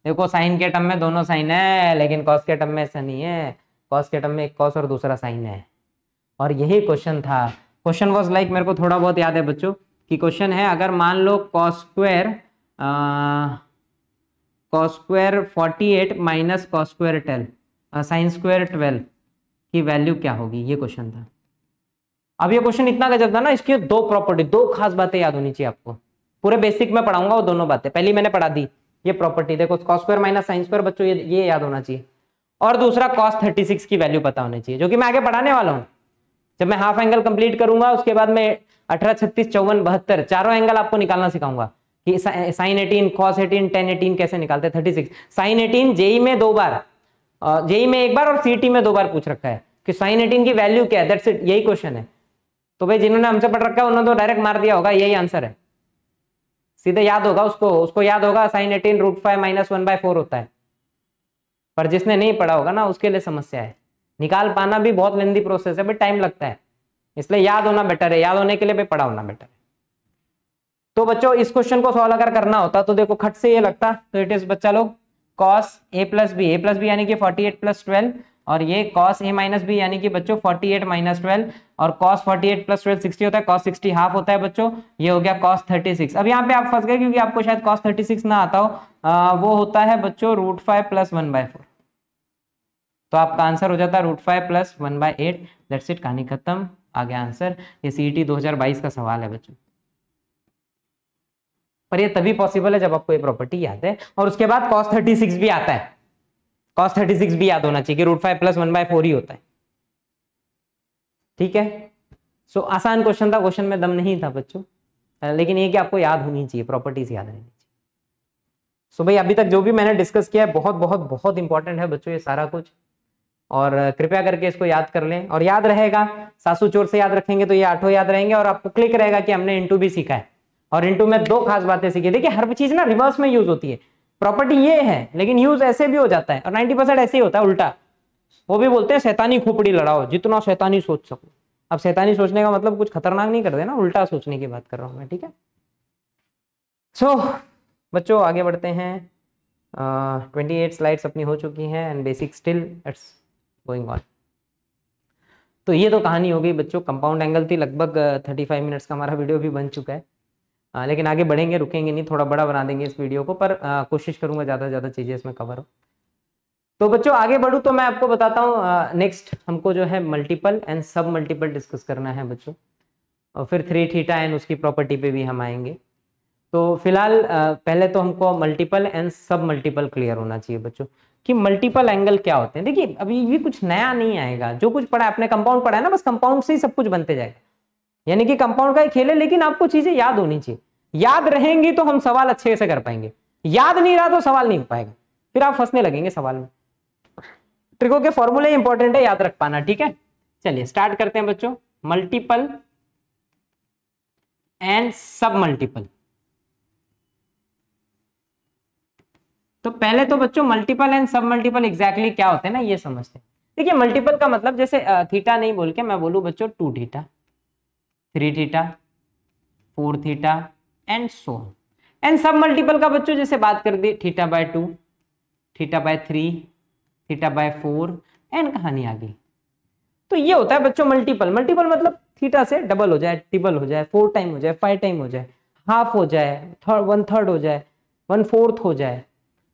Speaker 1: देखो साइन के टर्म में दोनों साइन है लेकिन कॉस के टर्म में ऐसा नहीं है कॉस के टर्म में एक कॉस और दूसरा साइन है और यही क्वेश्चन था क्वेश्चन वॉज लाइक मेरे को थोड़ा बहुत याद है बच्चों कि क्वेश्चन है अगर मान लो cos square cos square forty eight minus cos square twelve sine square twelve की वैल्यू क्या होगी ये क्वेश्चन था अब ये क्वेश्चन इतना गजब था ना इसकी दो प्रॉपर्टी दो खास बातें याद होनी चाहिए आपको पूरे बेसिक में पढ़ाऊंगा वो दोनों बातें पहली मैंने पढ़ा दी ये प्रॉपर्टी देखो cos square minus sine square बच्चों ये ये याद होना चाहिए और दूसरा कॉस थर्टी सिक्स की वैल्यू पता होनी चाहिए जो कि मैं आगे पढ़ाने वाला हूँ जब मैं हाफ एंगल कंप्लीट करूंगा उसके बाद में अठारह छत्तीस चौवन बहत्तर चारों एंगल आपको निकालना सिखाऊंगा कि sine eighteen cos eighteen ten eighteen कैसे निकालते thirty six sine eighteen JEE में दो बार जेई में एक बार और सीटी में दो बार पूछ रखा है कि साइन एटीन की वैल्यू क्या है दैट्स इट यही क्वेश्चन है तो भाई जिन्होंने हमसे पढ़ रखा है उन्होंने तो डायरेक्ट मार दिया होगा यही आंसर है सीधे याद होगा उसको उसको याद होगा sine eighteen root five minus one by four होता है पर जिसने नहीं पढ़ा होगा ना उसके लिए समस्या है निकाल पाना भी बहुत लेंदी प्रोसेस है बट टाइम लगता है इसलिए याद होना बेटर है याद होने के लिए भी पढ़ा होना बेटर है तो बच्चों इस क्वेश्चन को सॉल्व अगर करना होता तो देखो खट से ये लगता तो इट इज बच्चा लोग cos A plus B A plus B यानी कि फोर्टी एट प्लस ट्वेल्व और ये कॉस ए माइनस बी यानी कि बच्चों 48 एट माइनस ट्वेल्व और cos 48 eight plus twelve sixty होता है कॉस 60 हाफ होता है बच्चों ये हो गया कॉस 36 अब यहाँ पे आप फंस गए क्योंकि आपको शायद कॉस 36 ना आता हो आ, वो होता है बच्चों root five plus one by four तो आपका आंसर हो जाता है root five plus one by eight that's it कहानी खत्म आ गया आंसर ये सी टी e दो हजार बाईस का सवाल है बच्चों पर ये तभी पॉसिबल है जब आपको ये प्रॉपर्टी याद है और उसके बाद कॉस थर्टी सिक्स भी आता है कॉस थर्टी सिक्स भी याद होना चाहिए कि root five plus one by four ही होता है ठीक है सो so, आसान क्वेश्चन था क्वेश्चन में दम नहीं था बच्चों लेकिन ये कि आपको याद होनी चाहिए प्रॉपर्टीज याद रहनी चाहिए सो so, भाई अभी तक जो भी मैंने डिस्कस किया है बहुत बहुत बहुत इंपॉर्टेंट है बच्चों ये सारा कुछ और कृपया करके इसको याद कर लें और याद रहेगा सासू चोर से याद रखेंगे तो ये आठों याद रहेंगे और आपको क्लिक रहेगा कि हमने इंटू भी सीखा है और इंटू में दो खास बातें सीखी देखिए हर चीज ना रिवर्स में यूज होती है प्रॉपर्टी ये है लेकिन यूज ऐसे भी हो जाता है और 90 परसेंट ऐसे ही होता है उल्टा वो भी बोलते हैं शैतानी खोपड़ी लड़ाओ जितना शैतानी सोच सको अब शैतानी सोचने का मतलब कुछ खतरनाक नहीं कर देना उल्टा सोचने की बात कर रहा हूँ मैं ठीक है सो so, बच्चों आगे बढ़ते हैं ट्वेंटी एट स्लाइड्स अपनी हो चुकी हैं and basic still it's going on तो ये तो कहानी हो गई बच्चों कंपाउंड एंगल थी लगभग थर्टी फाइव मिनट्स का हमारा वीडियो भी बन चुका है आ, लेकिन आगे बढ़ेंगे रुकेंगे नहीं थोड़ा बड़ा बना देंगे इस वीडियो को पर कोशिश करूंगा ज़्यादा से ज़्यादा चीज़ें इसमें कवर हो तो बच्चों आगे बढ़ू तो मैं आपको बताता हूँ नेक्स्ट हमको जो है multiple and sub multiple discuss करना है बच्चों और फिर थ्री थीटा एंड उसकी प्रॉपर्टी पे भी हम आएंगे तो फिलहाल पहले तो हमको multiple and sub multiple clear होना चाहिए बच्चों कि मल्टीपल एंगल क्या होते हैं देखिए अभी ये कुछ नया नहीं आएगा जो कुछ पढ़ा है आपने कंपाउंड पढ़ा है ना बस कंपाउंड से ही सब कुछ बनते जाएगा यानी कि कंपाउंड का ही खेल है लेकिन आपको चीज़ें याद होनी चाहिए याद रहेंगी तो हम सवाल अच्छे से कर पाएंगे याद नहीं रहा तो सवाल नहीं हो पाएगा फिर आप फंसने लगेंगे सवाल में ट्रिको के फॉर्मूले इंपॉर्टेंट है याद रख पाना ठीक है चलिए स्टार्ट करते हैं बच्चों मल्टीपल एंड सब मल्टीपल तो पहले तो बच्चों multiple and sub multiple exactly क्या होते हैं ना ये समझते हैं देखिए मल्टीपल का मतलब जैसे थीटा नहीं बोल के मैं बोलू बच्चों two theta three theta four theta and so and sub multiple का बच्चों जैसे बात कर दी theta by two theta by three theta by four and कहानी आ गई तो ये होता है बच्चों मल्टीपल मल्टीपल मतलब थीटा से डबल हो जाए ट्रिपल हो जाए फोर टाइम हो जाए फाइव टाइम हो जाए हाफ हो जाए थर्ड वन थर्ड हो जाए वन फोर्थ हो जाए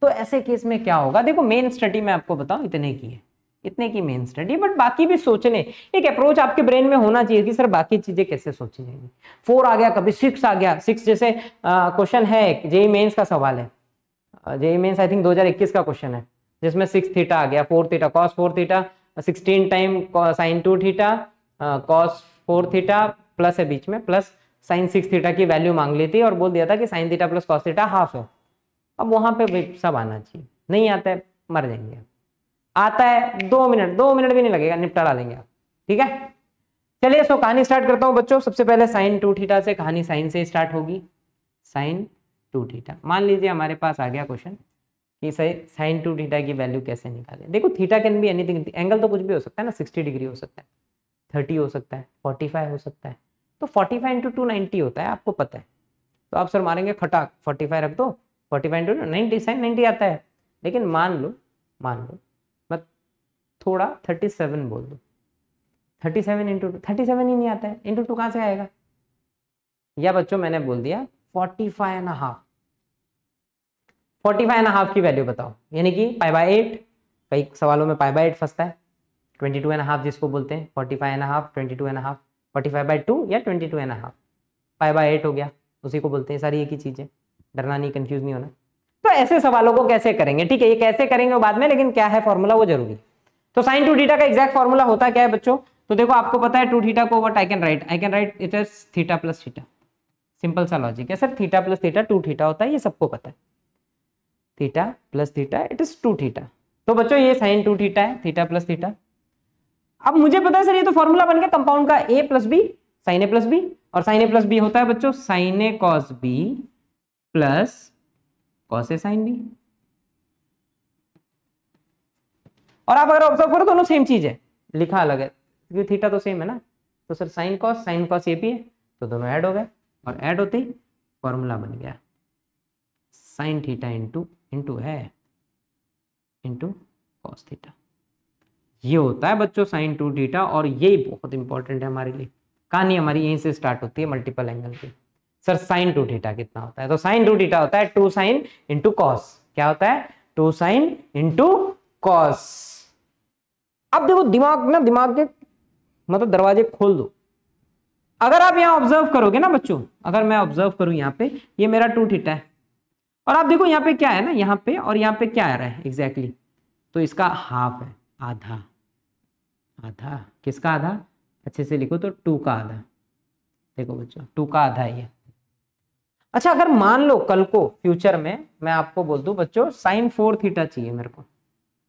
Speaker 1: तो ऐसे केस में क्या होगा देखो मेन स्टडी में आपको बताऊं इतने की है इतने की मेन स्टडी बट बाकी भी सोचने एक अप्रोच आपके ब्रेन में होना चाहिए कि सर बाकी चीजें कैसे सोची जाएंगी फोर आ गया कभी सिक्स आ गया सिक्स जैसे क्वेश्चन है जेई मेन्स e का सवाल है जेई मेन्स आई थिंक 2021 का क्वेश्चन है जिसमें सिक्स थीटा आ गया four theta cos four theta sixteen time sine two theta cos four theta plus है बीच में प्लस साइन सिक्स थीटा की वैल्यू मांग ली थी और बोल दिया था कि sine theta plus cos theta half है अब वहां पे सब आना चाहिए नहीं आता है मर जाएंगे आता है दो मिनट दो मिनट भी नहीं लगेगा निपटा डालेंगे आप ठीक है चलिए सो कहानी स्टार्ट करता हूँ बच्चों सबसे पहले साइन टू थीटा से कहानी साइन से स्टार्ट होगी साइन टू थीटा मान लीजिए हमारे पास आ गया क्वेश्चन कि साइन टू थीटा की वैल्यू कैसे निकाले देखो थीटा कैन भी एनीथिंग एंगल तो कुछ भी हो सकता है ना सिक्सटी डिग्री हो सकता है थर्टी हो सकता है फोर्टी फाइव हो सकता है तो forty five into two ninety होता है आपको पता है तो आप सर मारेंगे खटाक फोर्टी फाइव रख दो forty five into ninety sine ninety आता है लेकिन मान लो मान लो थोड़ा थर्टी सेवन बोल दो thirty seven into two thirty seven ही नहीं आता है इंटू टू कहाँ से आएगा या बच्चों मैंने बोल दिया forty five and half forty five and half की वैल्यू बताओ यानी कि पाई बाय एट कई सवालों में पाई बाय एट फंसता है ट्वेंटी टू एंड हाफ जिसको बोलते हैं forty five and half twenty two and half forty five by two या twenty two and half pi by eight हो गया उसी को बोलते हैं सारी एक ही चीज़ें डरना नहीं कंफ्यूज नहीं होना तो ऐसे सवालों को कैसे करेंगे ठीक है ये कैसे करेंगे वो बाद में लेकिन क्या है फॉर्मूला वो जरूरी है तो साइन टू डीटा का एक्जैक्ट फॉर्मूला होता क्या है बच्चों तो देखो आपको पता है टू डीटा को what I can write I can write it is theta plus theta simple सा लॉजिक है sir theta plus theta two theta होता है ये सबको पता है theta plus theta it is two theta तो बच्चों ये साइन टू थीटा है थीटा प्लस थीटा अब मुझे पता है सर ये तो फॉर्मूला बन गया कंपाउंड का A plus B sine A plus B और साइन ए प्लस बी होता है बच्चों sine A cos B plus cos A sine B और आप अगर ऑब्जर्व करो दोनों सेम चीज है लिखा अलग है क्योंकि थीटा तो सेम है ना तो sir sine cos sine cos A भी है तो दोनों ऐड हो गए और ऐड होते ही फॉर्मूला बन गया साइन थीटा इंटू इंटू है इंटू कॉस थीटा ये होता है बच्चों साइन टू थीटा और यही बहुत इंपॉर्टेंट है हमारे लिए कहानी हमारी यहीं से स्टार्ट होती है मल्टीपल एंगल की सर साइन टू थीटा कितना होता है तो साइन टू थीटा होता है टू साइन इंटू कॉस क्या होता है टू साइन इंटू कॉस अब देखो दिमाग ना दिमाग के मतलब दरवाजे खोल दो अगर आप यहाँ ऑब्जर्व करोगे ना बच्चों अगर मैं ऑब्जर्व करूँ यहाँ पे ये मेरा टू थीटा है और आप देखो यहाँ पे क्या है ना यहाँ पे और यहाँ पे क्या आ रहा है एग्जैक्टली exactly. तो इसका हाफ है आधा आधा किसका आधा अच्छे से लिखो तो टू का आधा देखो बच्चों टू का आधा ये अच्छा अगर मान लो कल को फ्यूचर में मैं आपको बोल दू बच्चों साइन फोर थीटा चाहिए मेरे को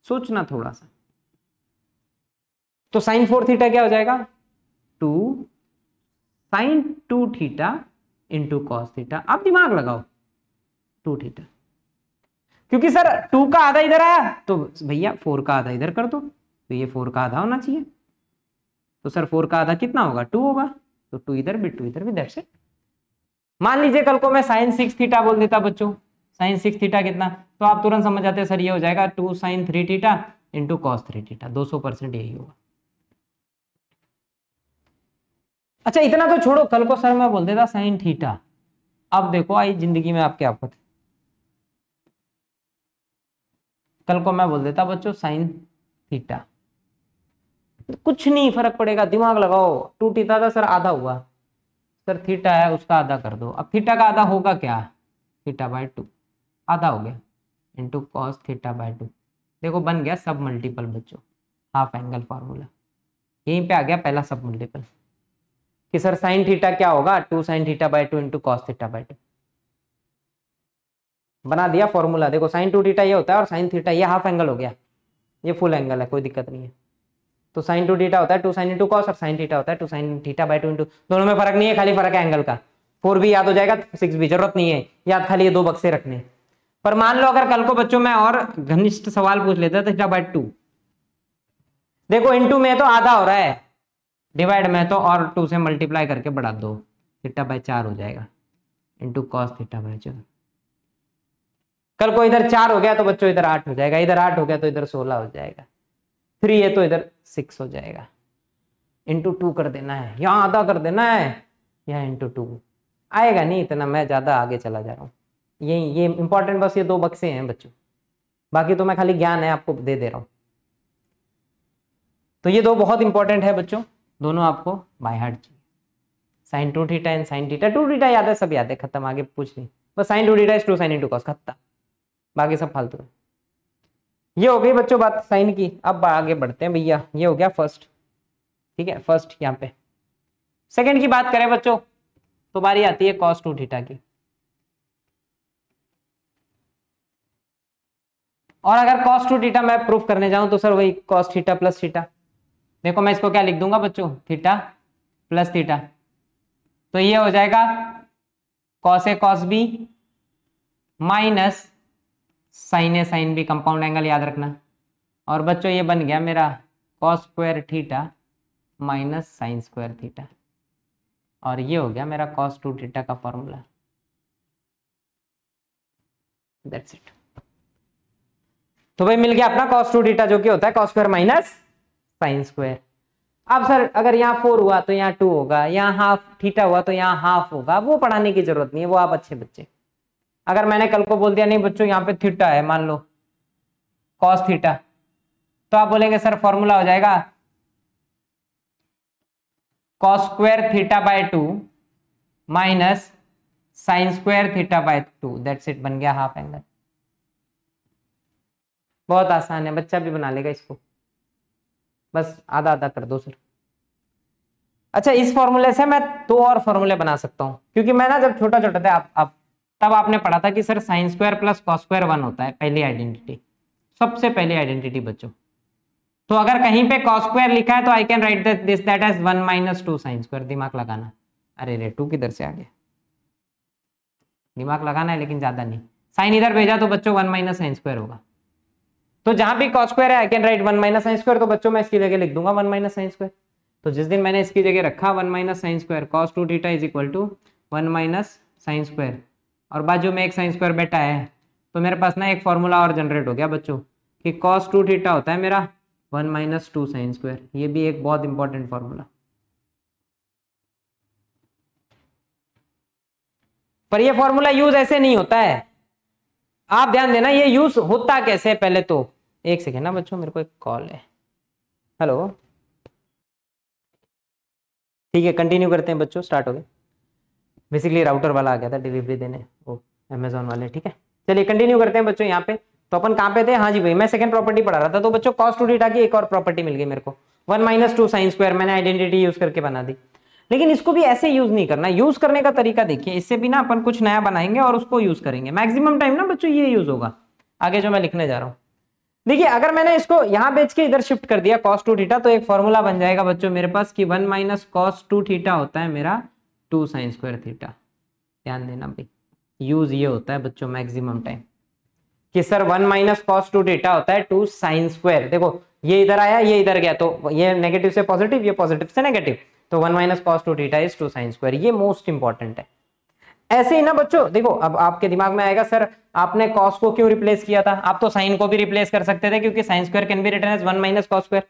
Speaker 1: सोचना थोड़ा सा तो साइन फोर थीटा क्या हो जाएगा two sine two theta into cos theta आप दिमाग लगाओ टू थीटा क्योंकि सर टू का आधा इधर आया तो भैया फोर का आधा इधर कर दो तो ये फोर का आधा होना चाहिए तो सर फोर का आधा कितना होगा टू होगा तो टू इधर भी टू इधर भी दैट्स इट मान लीजिए कल को मैं साइन सिक्स थीटा बोल देता बच्चों साइन सिक्स थीटा कितना तो आप तुरंत समझ जाते हैं सर ये हो जाएगा two sine three theta into cos three theta दो सौ परसेंट यही होगा अच्छा इतना तो छोड़ो कल को सर मैं बोल देता साइन थीटा अब देखो आई जिंदगी में आपके पता कल को मैं बोल देता बच्चों साइन थीटा कुछ नहीं फर्क पड़ेगा दिमाग लगाओ टू टीटा था तो सर आधा हुआ सर थीटा है उसका आधा कर दो अब थीटा का आधा होगा क्या थीटा बाय टू आधा हो गया into cos theta by two देखो बन गया सब मल्टीपल बच्चों हाफ एंगल फार्मूला यहीं पे आ गया पहला सब मल्टीपल कि सर साइन थीटा क्या होगा two sine theta by two into cos theta by two बना दिया फॉर्मूला देखो साइन टू थीटा ये होता है और साइन थीटा ये हाफ एंगल हो गया ये फुल एंगल है कोई दिक्कत नहीं है तो साइन टू डीटा होता है टू साइन इंटू कॉस और साइन थीटा होता है two sine theta by two into दोनों में फर्क नहीं है खाली फर्क है एंगल का फोर भी याद हो जाएगा सिक्स भी जरूरत नहीं है याद खाली ये दो बक्से रखने पर मान लो अगर कल को बच्चों में और घनिष्ठ सवाल पूछ लेता थीटा बाई टू देखो इंटू में तो आधा हो रहा है डिवाइड में तो और टू से मल्टीप्लाई करके बढ़ा दो थीटा बाय चार हो जाएगा इंटू कॉस थीटा बाय चार
Speaker 2: कल को इधर चार हो
Speaker 1: गया तो बच्चों इधर आठ हो जाएगा इधर आठ हो गया तो इधर सोलह हो जाएगा थ्री है तो इधर सिक्स हो जाएगा इंटू टू कर देना है यहाँ आधा कर देना है यहाँ इंटू टू आएगा नहीं इतना मैं ज़्यादा आगे चला जा रहा हूँ यही ये इंपॉर्टेंट बस ये दो बक्से हैं बच्चों बाकी तो मैं खाली ज्ञान है आपको दे दे रहा हूँ तो ये दो बहुत इंपॉर्टेंट है बच्चों दोनों आपको बाय हार्ट चाहिए sine two theta and sine theta two theta याद है सब याद है खत्म आगे पूछ नहीं बस sine two theta is two sine into कॉस खत्ता बाकी सब फालतू है ये हो गई बच्चों बात साइन की अब आगे बढ़ते हैं भैया ये हो गया फर्स्ट ठीक है फर्स्ट यहाँ पे सेकंड की बात करें बच्चों तो बारी आती है कॉस टू थीटा की और अगर कॉस टू थीटा मैं प्रूफ करने जाऊं तो सर वही कॉस थीटा प्लस थीटा देखो मैं इसको क्या लिख दूंगा बच्चों थीटा प्लस थीटा तो ये हो जाएगा cos A cos B minus sine A sine B compound angle याद रखना और बच्चों ये बन गया मेरा cos square theta minus sine square theta और ये हो गया मेरा कॉस टू थीटा का फॉर्मूला दैट्स इट तो भाई मिल गया अपना कॉस टू थीटा जो कि होता है cos square minus sine square अब सर अगर यहाँ फोर हुआ तो यहाँ टू होगा यहाँ हाफ थीटा हुआ तो यहाँ हाफ होगा वो पढ़ाने की जरूरत नहीं है वो आप अच्छे बच्चे अगर मैंने कल को बोल दिया नहीं बच्चों यहाँ पे थीटा है मान लो कॉस थीटा तो आप बोलेंगे सर फॉर्मूला हो जाएगा cos square theta by two minus sine square theta by two that's it बन गया हाफ एंगल बहुत आसान है बच्चा भी बना लेगा इसको बस आधा आधा कर दो सर अच्छा इस फॉर्मूले से मैं दो और फॉर्मूले बना सकता हूँ क्योंकि मैं ना जब छोटा छोटा था आप, आप तब आपने पढ़ा था कि sir sine square plus cos square one होता है पहली आइडेंटिटी सबसे पहली आइडेंटिटी बच्चों तो अगर कहीं पे कॉस स्क्वायर लिखा है तो I can write this that as one minus two sine square दिमाग लगाना अरे रे टू किधर से आ गया दिमाग लगाना है लेकिन ज्यादा नहीं साइन इधर भेजा तो बच्चों वन माइनस साइन स्क्वायर होगा तो जहां भी कॉस स्क्वायर है I can write one minus sine square तो बच्चों मैं इसकी जगह लिख दूंगा वन माइनस साइन स्क्वायर तो जिस दिन मैंने इसकी जगह रखा one minus sine square cos two theta is equal to one minus sine square और बाजू में एक साइन स्क्वायर बैठा है तो मेरे पास ना एक फॉर्मूला और जनरेट हो गया बच्चों कि कॉस टू डीटा होता है मेरा one minus two sine square ये भी एक बहुत इंपॉर्टेंट फॉर्मूला पर ये फॉर्मूला यूज ऐसे नहीं होता है आप ध्यान देना ये यूज होता कैसे पहले तो एक सेकेंड ना बच्चों मेरे को एक कॉल है हेलो ठीक है कंटिन्यू करते हैं बच्चों स्टार्ट हो गए बेसिकली राउटर वाला आ गया था डिलीवरी देने वो अमेजोन वाले ठीक है चलिए कंटिन्यू करते हैं बच्चों यहाँ पे तो अपन कहाँ पे थे हाँ जी भाई मैं सेकंड प्रॉपर्टी पढ़ा रहा था तो बच्चों कॉस्ट टू डेटा की एक और प्रॉपर्टी मिल गई मेरे को one minus two sine square मैंने आइडेंटिटी यूज करके बना दी लेकिन इसको भी ऐसे यूज नहीं करना यूज करने का तरीका देखिए इससे भी ना अपन कुछ नया बनाएंगे और उसको यूज करेंगे मैक्सिमम टाइम ना बच्चों ये यूज होगा आगे जो मैं लिखने जा रहा हूँ देखिए अगर मैंने इसको यहाँ बेच के इधर शिफ्ट कर दिया कॉस टू थीटा तो एक फॉर्मूला बन जाएगा बच्चों मेरे पास कि one minus cos two theta होता है मेरा टू साइन स्क्वायर थीटा ध्यान देना भाई यूज ये होता है बच्चों मैक्सिमम टाइम कि sir one minus cos two theta होता है टू साइन स्क्वायर देखो ये इधर आया ये इधर गया तो ये नेगेटिव से पॉजिटिव ये पॉजिटिव से नेगेटिव तो one minus cos two theta is two sine square ये मोस्ट इंपॉर्टेंट है ऐसे ही ना बच्चों देखो अब आपके दिमाग में आएगा सर आपने कॉस को क्यों रिप्लेस किया था आप तो साइन को भी रिप्लेस कर सकते थे क्योंकि sine square can be return as one minus cos square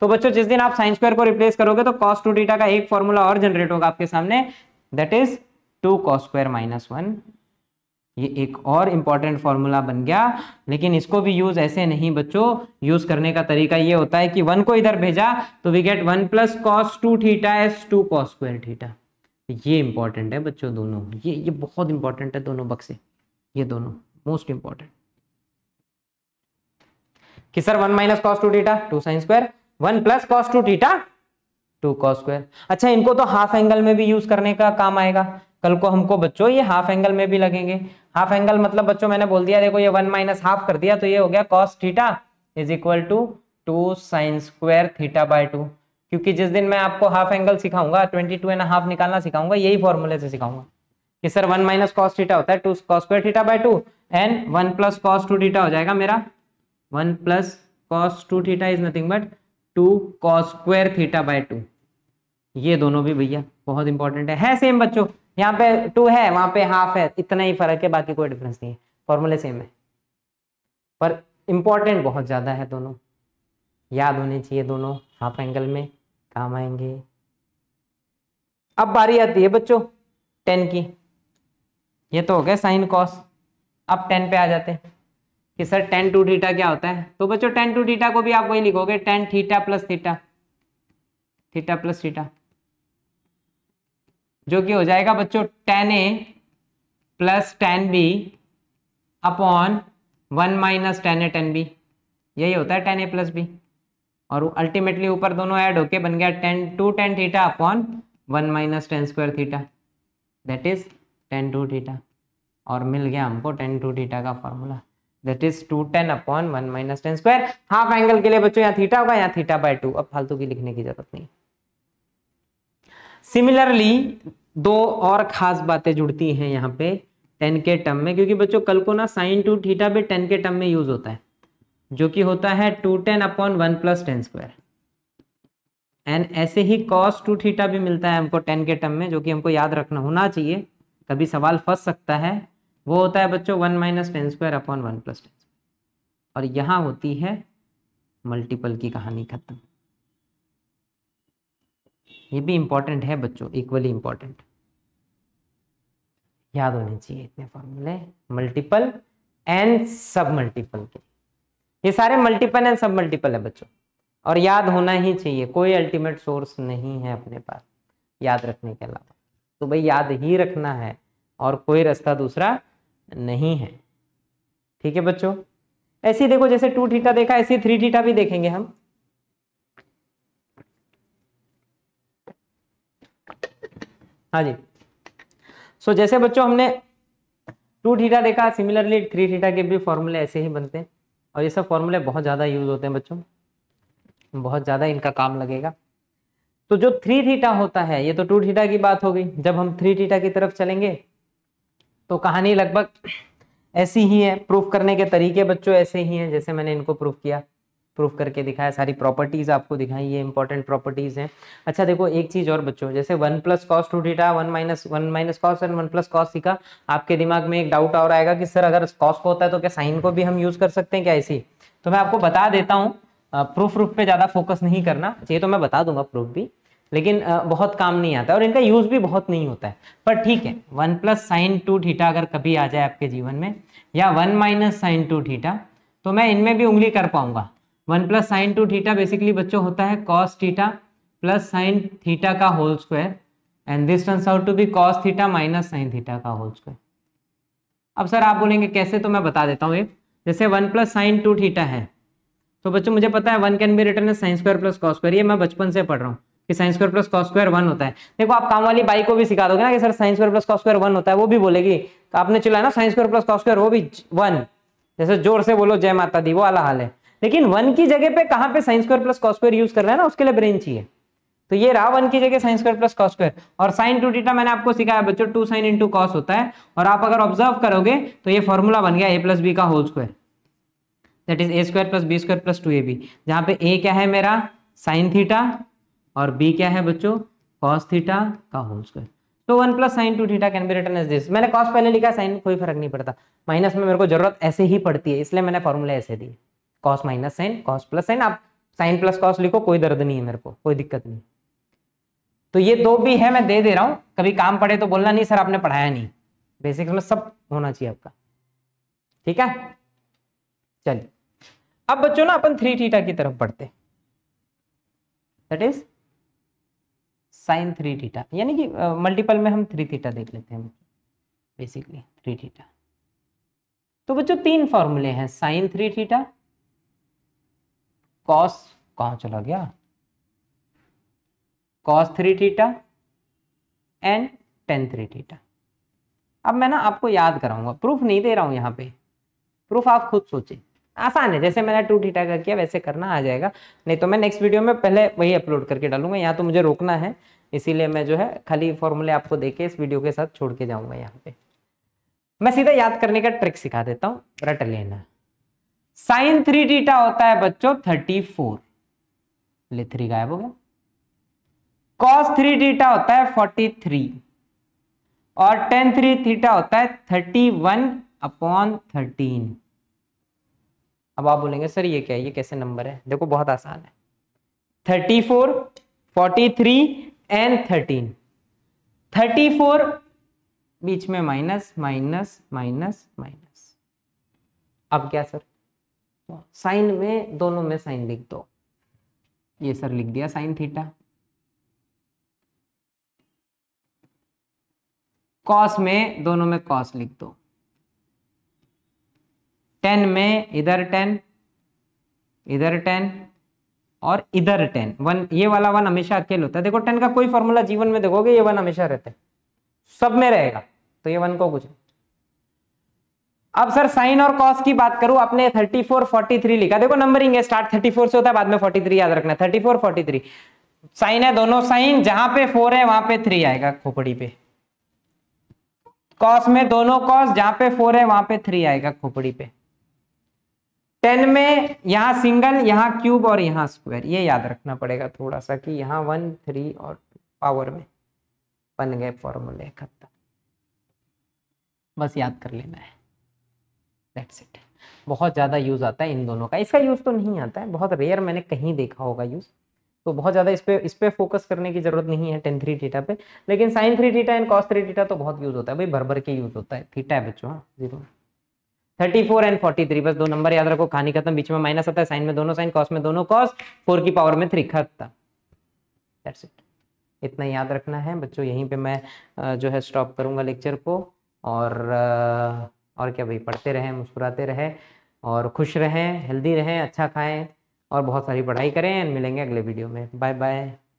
Speaker 1: तो बच्चों जिस दिन आप साइन स्क्वायर को रिप्लेस करोगे तो कॉस टू डीटा का एक फॉर्मूला और जनरेट होगा आपके सामने that is two cos square minus one ये एक और इंपॉर्टेंट फॉर्मूला बन गया लेकिन इसको भी यूज ऐसे नहीं बच्चों यूज करने का तरीका ये होता है कि वन को इधर भेजा तो we get one plus cos two theta as two cos square theta ये इंपॉर्टेंट है बच्चों दोनों ये ये बहुत इंपॉर्टेंट है दोनों बक्से ये दोनों मोस्ट इंपॉर्टेंट कि sir one minus cos two theta two sine square one plus cos two theta two cos square अच्छा इनको तो हाफ एंगल में भी यूज करने का काम आएगा कल को हमको बच्चों ये हाफ एंगल में भी लगेंगे हाफ एंगल मतलब बच्चों मैंने बोल दिया देखो ये वन माइनस हाफ कर दिया तो ये हो गया cos theta is equal to two sine square theta by two क्योंकि जिस दिन मैं आपको हाफ एंगल सिखाऊंगा ट्वेंटी टू एंड हाफ निकालना सिखाऊंगा यही फॉर्मूले से सिखाऊंगा कि sir one minus cos theta होता है two cos square theta by two and one plus cos two theta हो जाएगा मेरा one plus cos two theta is nothing but two cos square theta by to ये दोनों भी भैया बहुत इंपॉर्टेंट है है सेम बच्चों यहाँ पे टू है वहाँ पे हाफ है इतना ही फर्क है बाकी कोई डिफरेंस नहीं है फॉर्मूले सेम है पर इंपॉर्टेंट बहुत ज़्यादा है दोनों याद होने चाहिए दोनों हाफ एंगल में काम आएंगे अब बारी आती है बच्चों टेन की ये तो हो गया साइन कॉस अब टेन पे आ जाते हैं कि सर टेन टू थीटा क्या होता है तो बच्चों टेन टू थीटा को भी आप वही लिखोगे tan theta plus theta theta plus theta जो कि हो जाएगा बच्चों tan A plus tan B upon one minus tan A tan B यही होता है टेन ए प्लस बी और अल्टीमेटली ऊपर दोनों ऐड होके बन गया tan two tan theta upon one minus tan square theta that is tan two theta और मिल गया हमको टेन टू थीटा का formula that is to tan upon one minus tan square half angle के लिए बच्चों यहाँ थीटा होगा यहाँ थीटा बाय टू अब फालतू की लिखने की जरूरत नहीं सिमिलरली दो और खास बातें जुड़ती हैं यहाँ पे टेन के टर्म में क्योंकि बच्चों कल को ना साइन टू थीटा भी टेन के टर्म में यूज होता है जो कि होता है two tan upon one plus tan square and ऐसे ही कॉस टू थीटा भी मिलता है हमको टेन के टर्म में जो कि हमको याद रखना होना चाहिए कभी सवाल फंस सकता है वो होता है बच्चों one minus tan square upon one plus tan और यहां होती है मल्टीपल की कहानी खत्म ये भी इंपॉर्टेंट है बच्चों इक्वली इंपॉर्टेंट याद होने चाहिए इतने फॉर्मूले मल्टीपल एंड सब मल्टीपल के ये सारे मल्टीपल एंड सब मल्टीपल है बच्चों और याद होना ही चाहिए कोई अल्टीमेट सोर्स नहीं है अपने पास याद रखने के अलावा तो भाई याद ही रखना है और कोई रास्ता दूसरा नहीं है ठीक है बच्चों ऐसे देखो जैसे टू थीटा देखा ऐसे थ्री थीटा भी देखेंगे हम हाँ जी सो so, जैसे बच्चों हमने टू थीटा देखा सिमिलरली थ्री थीटा के भी फॉर्मूले ऐसे ही बनते हैं और ये सब फॉर्मूले बहुत ज़्यादा यूज होते हैं बच्चों बहुत ज़्यादा इनका काम लगेगा तो जो थ्री थीटा होता है ये तो टू थीटा की बात हो गई जब हम थ्री थीटा की तरफ चलेंगे तो कहानी लगभग ऐसी ही है प्रूफ करने के तरीके बच्चों ऐसे ही हैं जैसे मैंने इनको प्रूफ किया प्रूफ करके दिखाया सारी प्रॉपर्टीज़ आपको दिखाई ये इंपॉर्टेंट प्रॉपर्टीज़ हैं अच्छा देखो एक चीज़ और बच्चों जैसे one plus cos two theta one minus one minus cos and one plus cos सीखा आपके दिमाग में एक डाउट और आएगा कि सर अगर कॉस को होता है तो क्या साइन को भी हम यूज़ कर सकते हैं क्या ऐसी तो मैं आपको बता देता हूँ प्रूफ रूफ पे ज़्यादा फोकस नहीं करना ये तो मैं बता दूंगा प्रूफ भी लेकिन बहुत काम नहीं आता और इनका यूज़ भी बहुत नहीं होता है पर ठीक है one plus sine two theta अगर कभी आ जाए आपके जीवन में या one minus sine two theta तो मैं इनमें भी उंगली कर पाऊंगा one plus sine two theta basically बच्चों होता है cos theta plus sine theta का whole square and this turns out to be cos theta minus sine theta का होल स्क्वायर अब सर आप बोलेंगे कैसे तो मैं बता देता हूँ ये जैसे one plus sine two theta है तो बच्चों मुझे पता है one can be written sine square plus cos square ये मैं बचपन से पढ़ रहा हूँ कि sine square plus cos square one होता है देखो आप काम वाली बाई को भी सिखा दोगे ना कि sir sine square plus cos square one होता है वो भी बोलेगी आपने चलाया ना sine square plus cos square वो भी वन जैसे जोर से बोलो जय माता दी वो वाला हाल है लेकिन वन की जगह पे कहां पे sine square plus cos square use रहा है ना उसके लिए ब्रेन चाहिए तो ये रहा वन की जगह sine square plus cos square और साइन टू डीटा मैंने आपको सिखाया बच्चों टू साइन टू कॉस होता है और आप अगर ऑब्जर्व करोगे तो ये फॉर्मूला बन गया ए प्लस बी का whole square that is A square plus B square plus two A B जहाँ पे ए क्या है मेरा साइन थीटा और बी क्या है बच्चों कॉस थीटा का होल स्क्वायर तो one plus sine two theta can be return as this मैंने कॉस पहले लिखा साइन कोई फर्क नहीं पड़ता माइनस में मेरे को जरूरत ऐसे ही पड़ती है इसलिए मैंने फॉर्मूला ऐसे दिया cos minus sine cos plus sine आप साइन प्लस कॉस लिखो कोई दर्द नहीं है मेरे को कोई दिक्कत नहीं तो ये दो भी है मैं दे दे रहा हूँ कभी काम पड़े तो बोलना नहीं सर आपने पढ़ाया नहीं बेसिक्स में सब होना चाहिए आपका ठीक है चलिए अब बच्चों ना अपन थ्री थीटा की तरफ बढ़ते इज साइन थ्री थीटा यानी कि मल्टीपल में हम थ्री थीटा देख लेते हैं बेसिकली थ्री थीटा तो बच्चों तीन फॉर्मूले हैं साइन थ्री थीटा कॉस कहाँ चला गया cos three theta and tan three theta अब मैं ना आपको याद कराऊंगा प्रूफ नहीं दे रहा हूँ यहाँ पे प्रूफ आप खुद सोचें आसान है जैसे मैंने टू थीटा का किया वैसे करना आ जाएगा नहीं तो मैं नेक्स्ट वीडियो में पहले वही अपलोड करके डालूंगा यहाँ तो मुझे रोकना है इसीलिए मैं जो है खाली फॉर्मूले आपको देके इस वीडियो के साथ छोड़ के जाऊंगा यहाँ पे मैं सीधा याद करने का ट्रिक सिखा देता हूँ रट लेना साइन थ्री डीटा होता है बच्चों थर्टी फोर ले थ्री गायब हो गया कॉस थ्री डीटा होता है फोर्टी थ्री और टेन थ्री थीटा होता है थर्टी वन अपॉन थर्टीन अब आप बोलेंगे सर ये क्या है ये कैसे नंबर है देखो बहुत आसान है thirty four forty three and thirteen thirty four बीच में माइनस माइनस माइनस माइनस अब क्या सर साइन में दोनों में साइन लिख दो ये सर लिख दिया साइन थीटा कॉस में दोनों में कॉस लिख दो टेन में इधर टेन इधर टेन और इधर टेन वन ये वाला वन हमेशा अकेले होता है देखो टेन का कोई फॉर्मूला जीवन में देखोगे ये वन हमेशा रहता है सब में रहेगा तो ये वन को कुछ अब सर साइन और कॉस की बात करूं आपने 34 43 लिखा देखो नंबरिंग है स्टार्ट 34 से होता है बाद में 43 याद रखना 34 43 साइन है दोनों साइन जहां पे फोर है वहां पे थ्री आएगा खोपड़ी पे कॉस में दोनों कॉस जहां पे फोर है वहां पे थ्री आएगा खोपड़ी पे टेन में यहां सिंगल यहां क्यूब और यहां स्क्वायर ये याद रखना पड़ेगा थोड़ा सा कि यहां वन थ्री और पावर में बन गए फॉर्मूले खत्म बस याद कर लेना है दैट्स इट बहुत ज़्यादा यूज़ आता है इन दोनों का इसका यूज़ तो नहीं आता है बहुत रेयर मैंने कहीं देखा होगा यूज़ तो बहुत ज़्यादा इस पर इस पर फोकस करने की ज़रूरत नहीं है टेन थ्री थीटा पे लेकिन sine three theta and cos three theta तो बहुत यूज़ होता है भाई भर भर के यूज़ होता है थीटा है बच्चों हाँ zero thirty four and forty three बस दो नंबर याद रखो खानी खत्म बीच में माइनस आता है साइन में दोनों साइन कॉस में दोनों कॉस फोर की पावर में थ्री खत्म दैट्स इट इतना याद रखना है बच्चों यहीं पर मैं जो है स्टॉप करूँगा लेक्चर को और और क्या भाई पढ़ते रहें मुस्कुराते रहें और खुश रहें हेल्दी रहें अच्छा खाएँ और बहुत सारी पढ़ाई करें एंड मिलेंगे अगले वीडियो में बाय बाय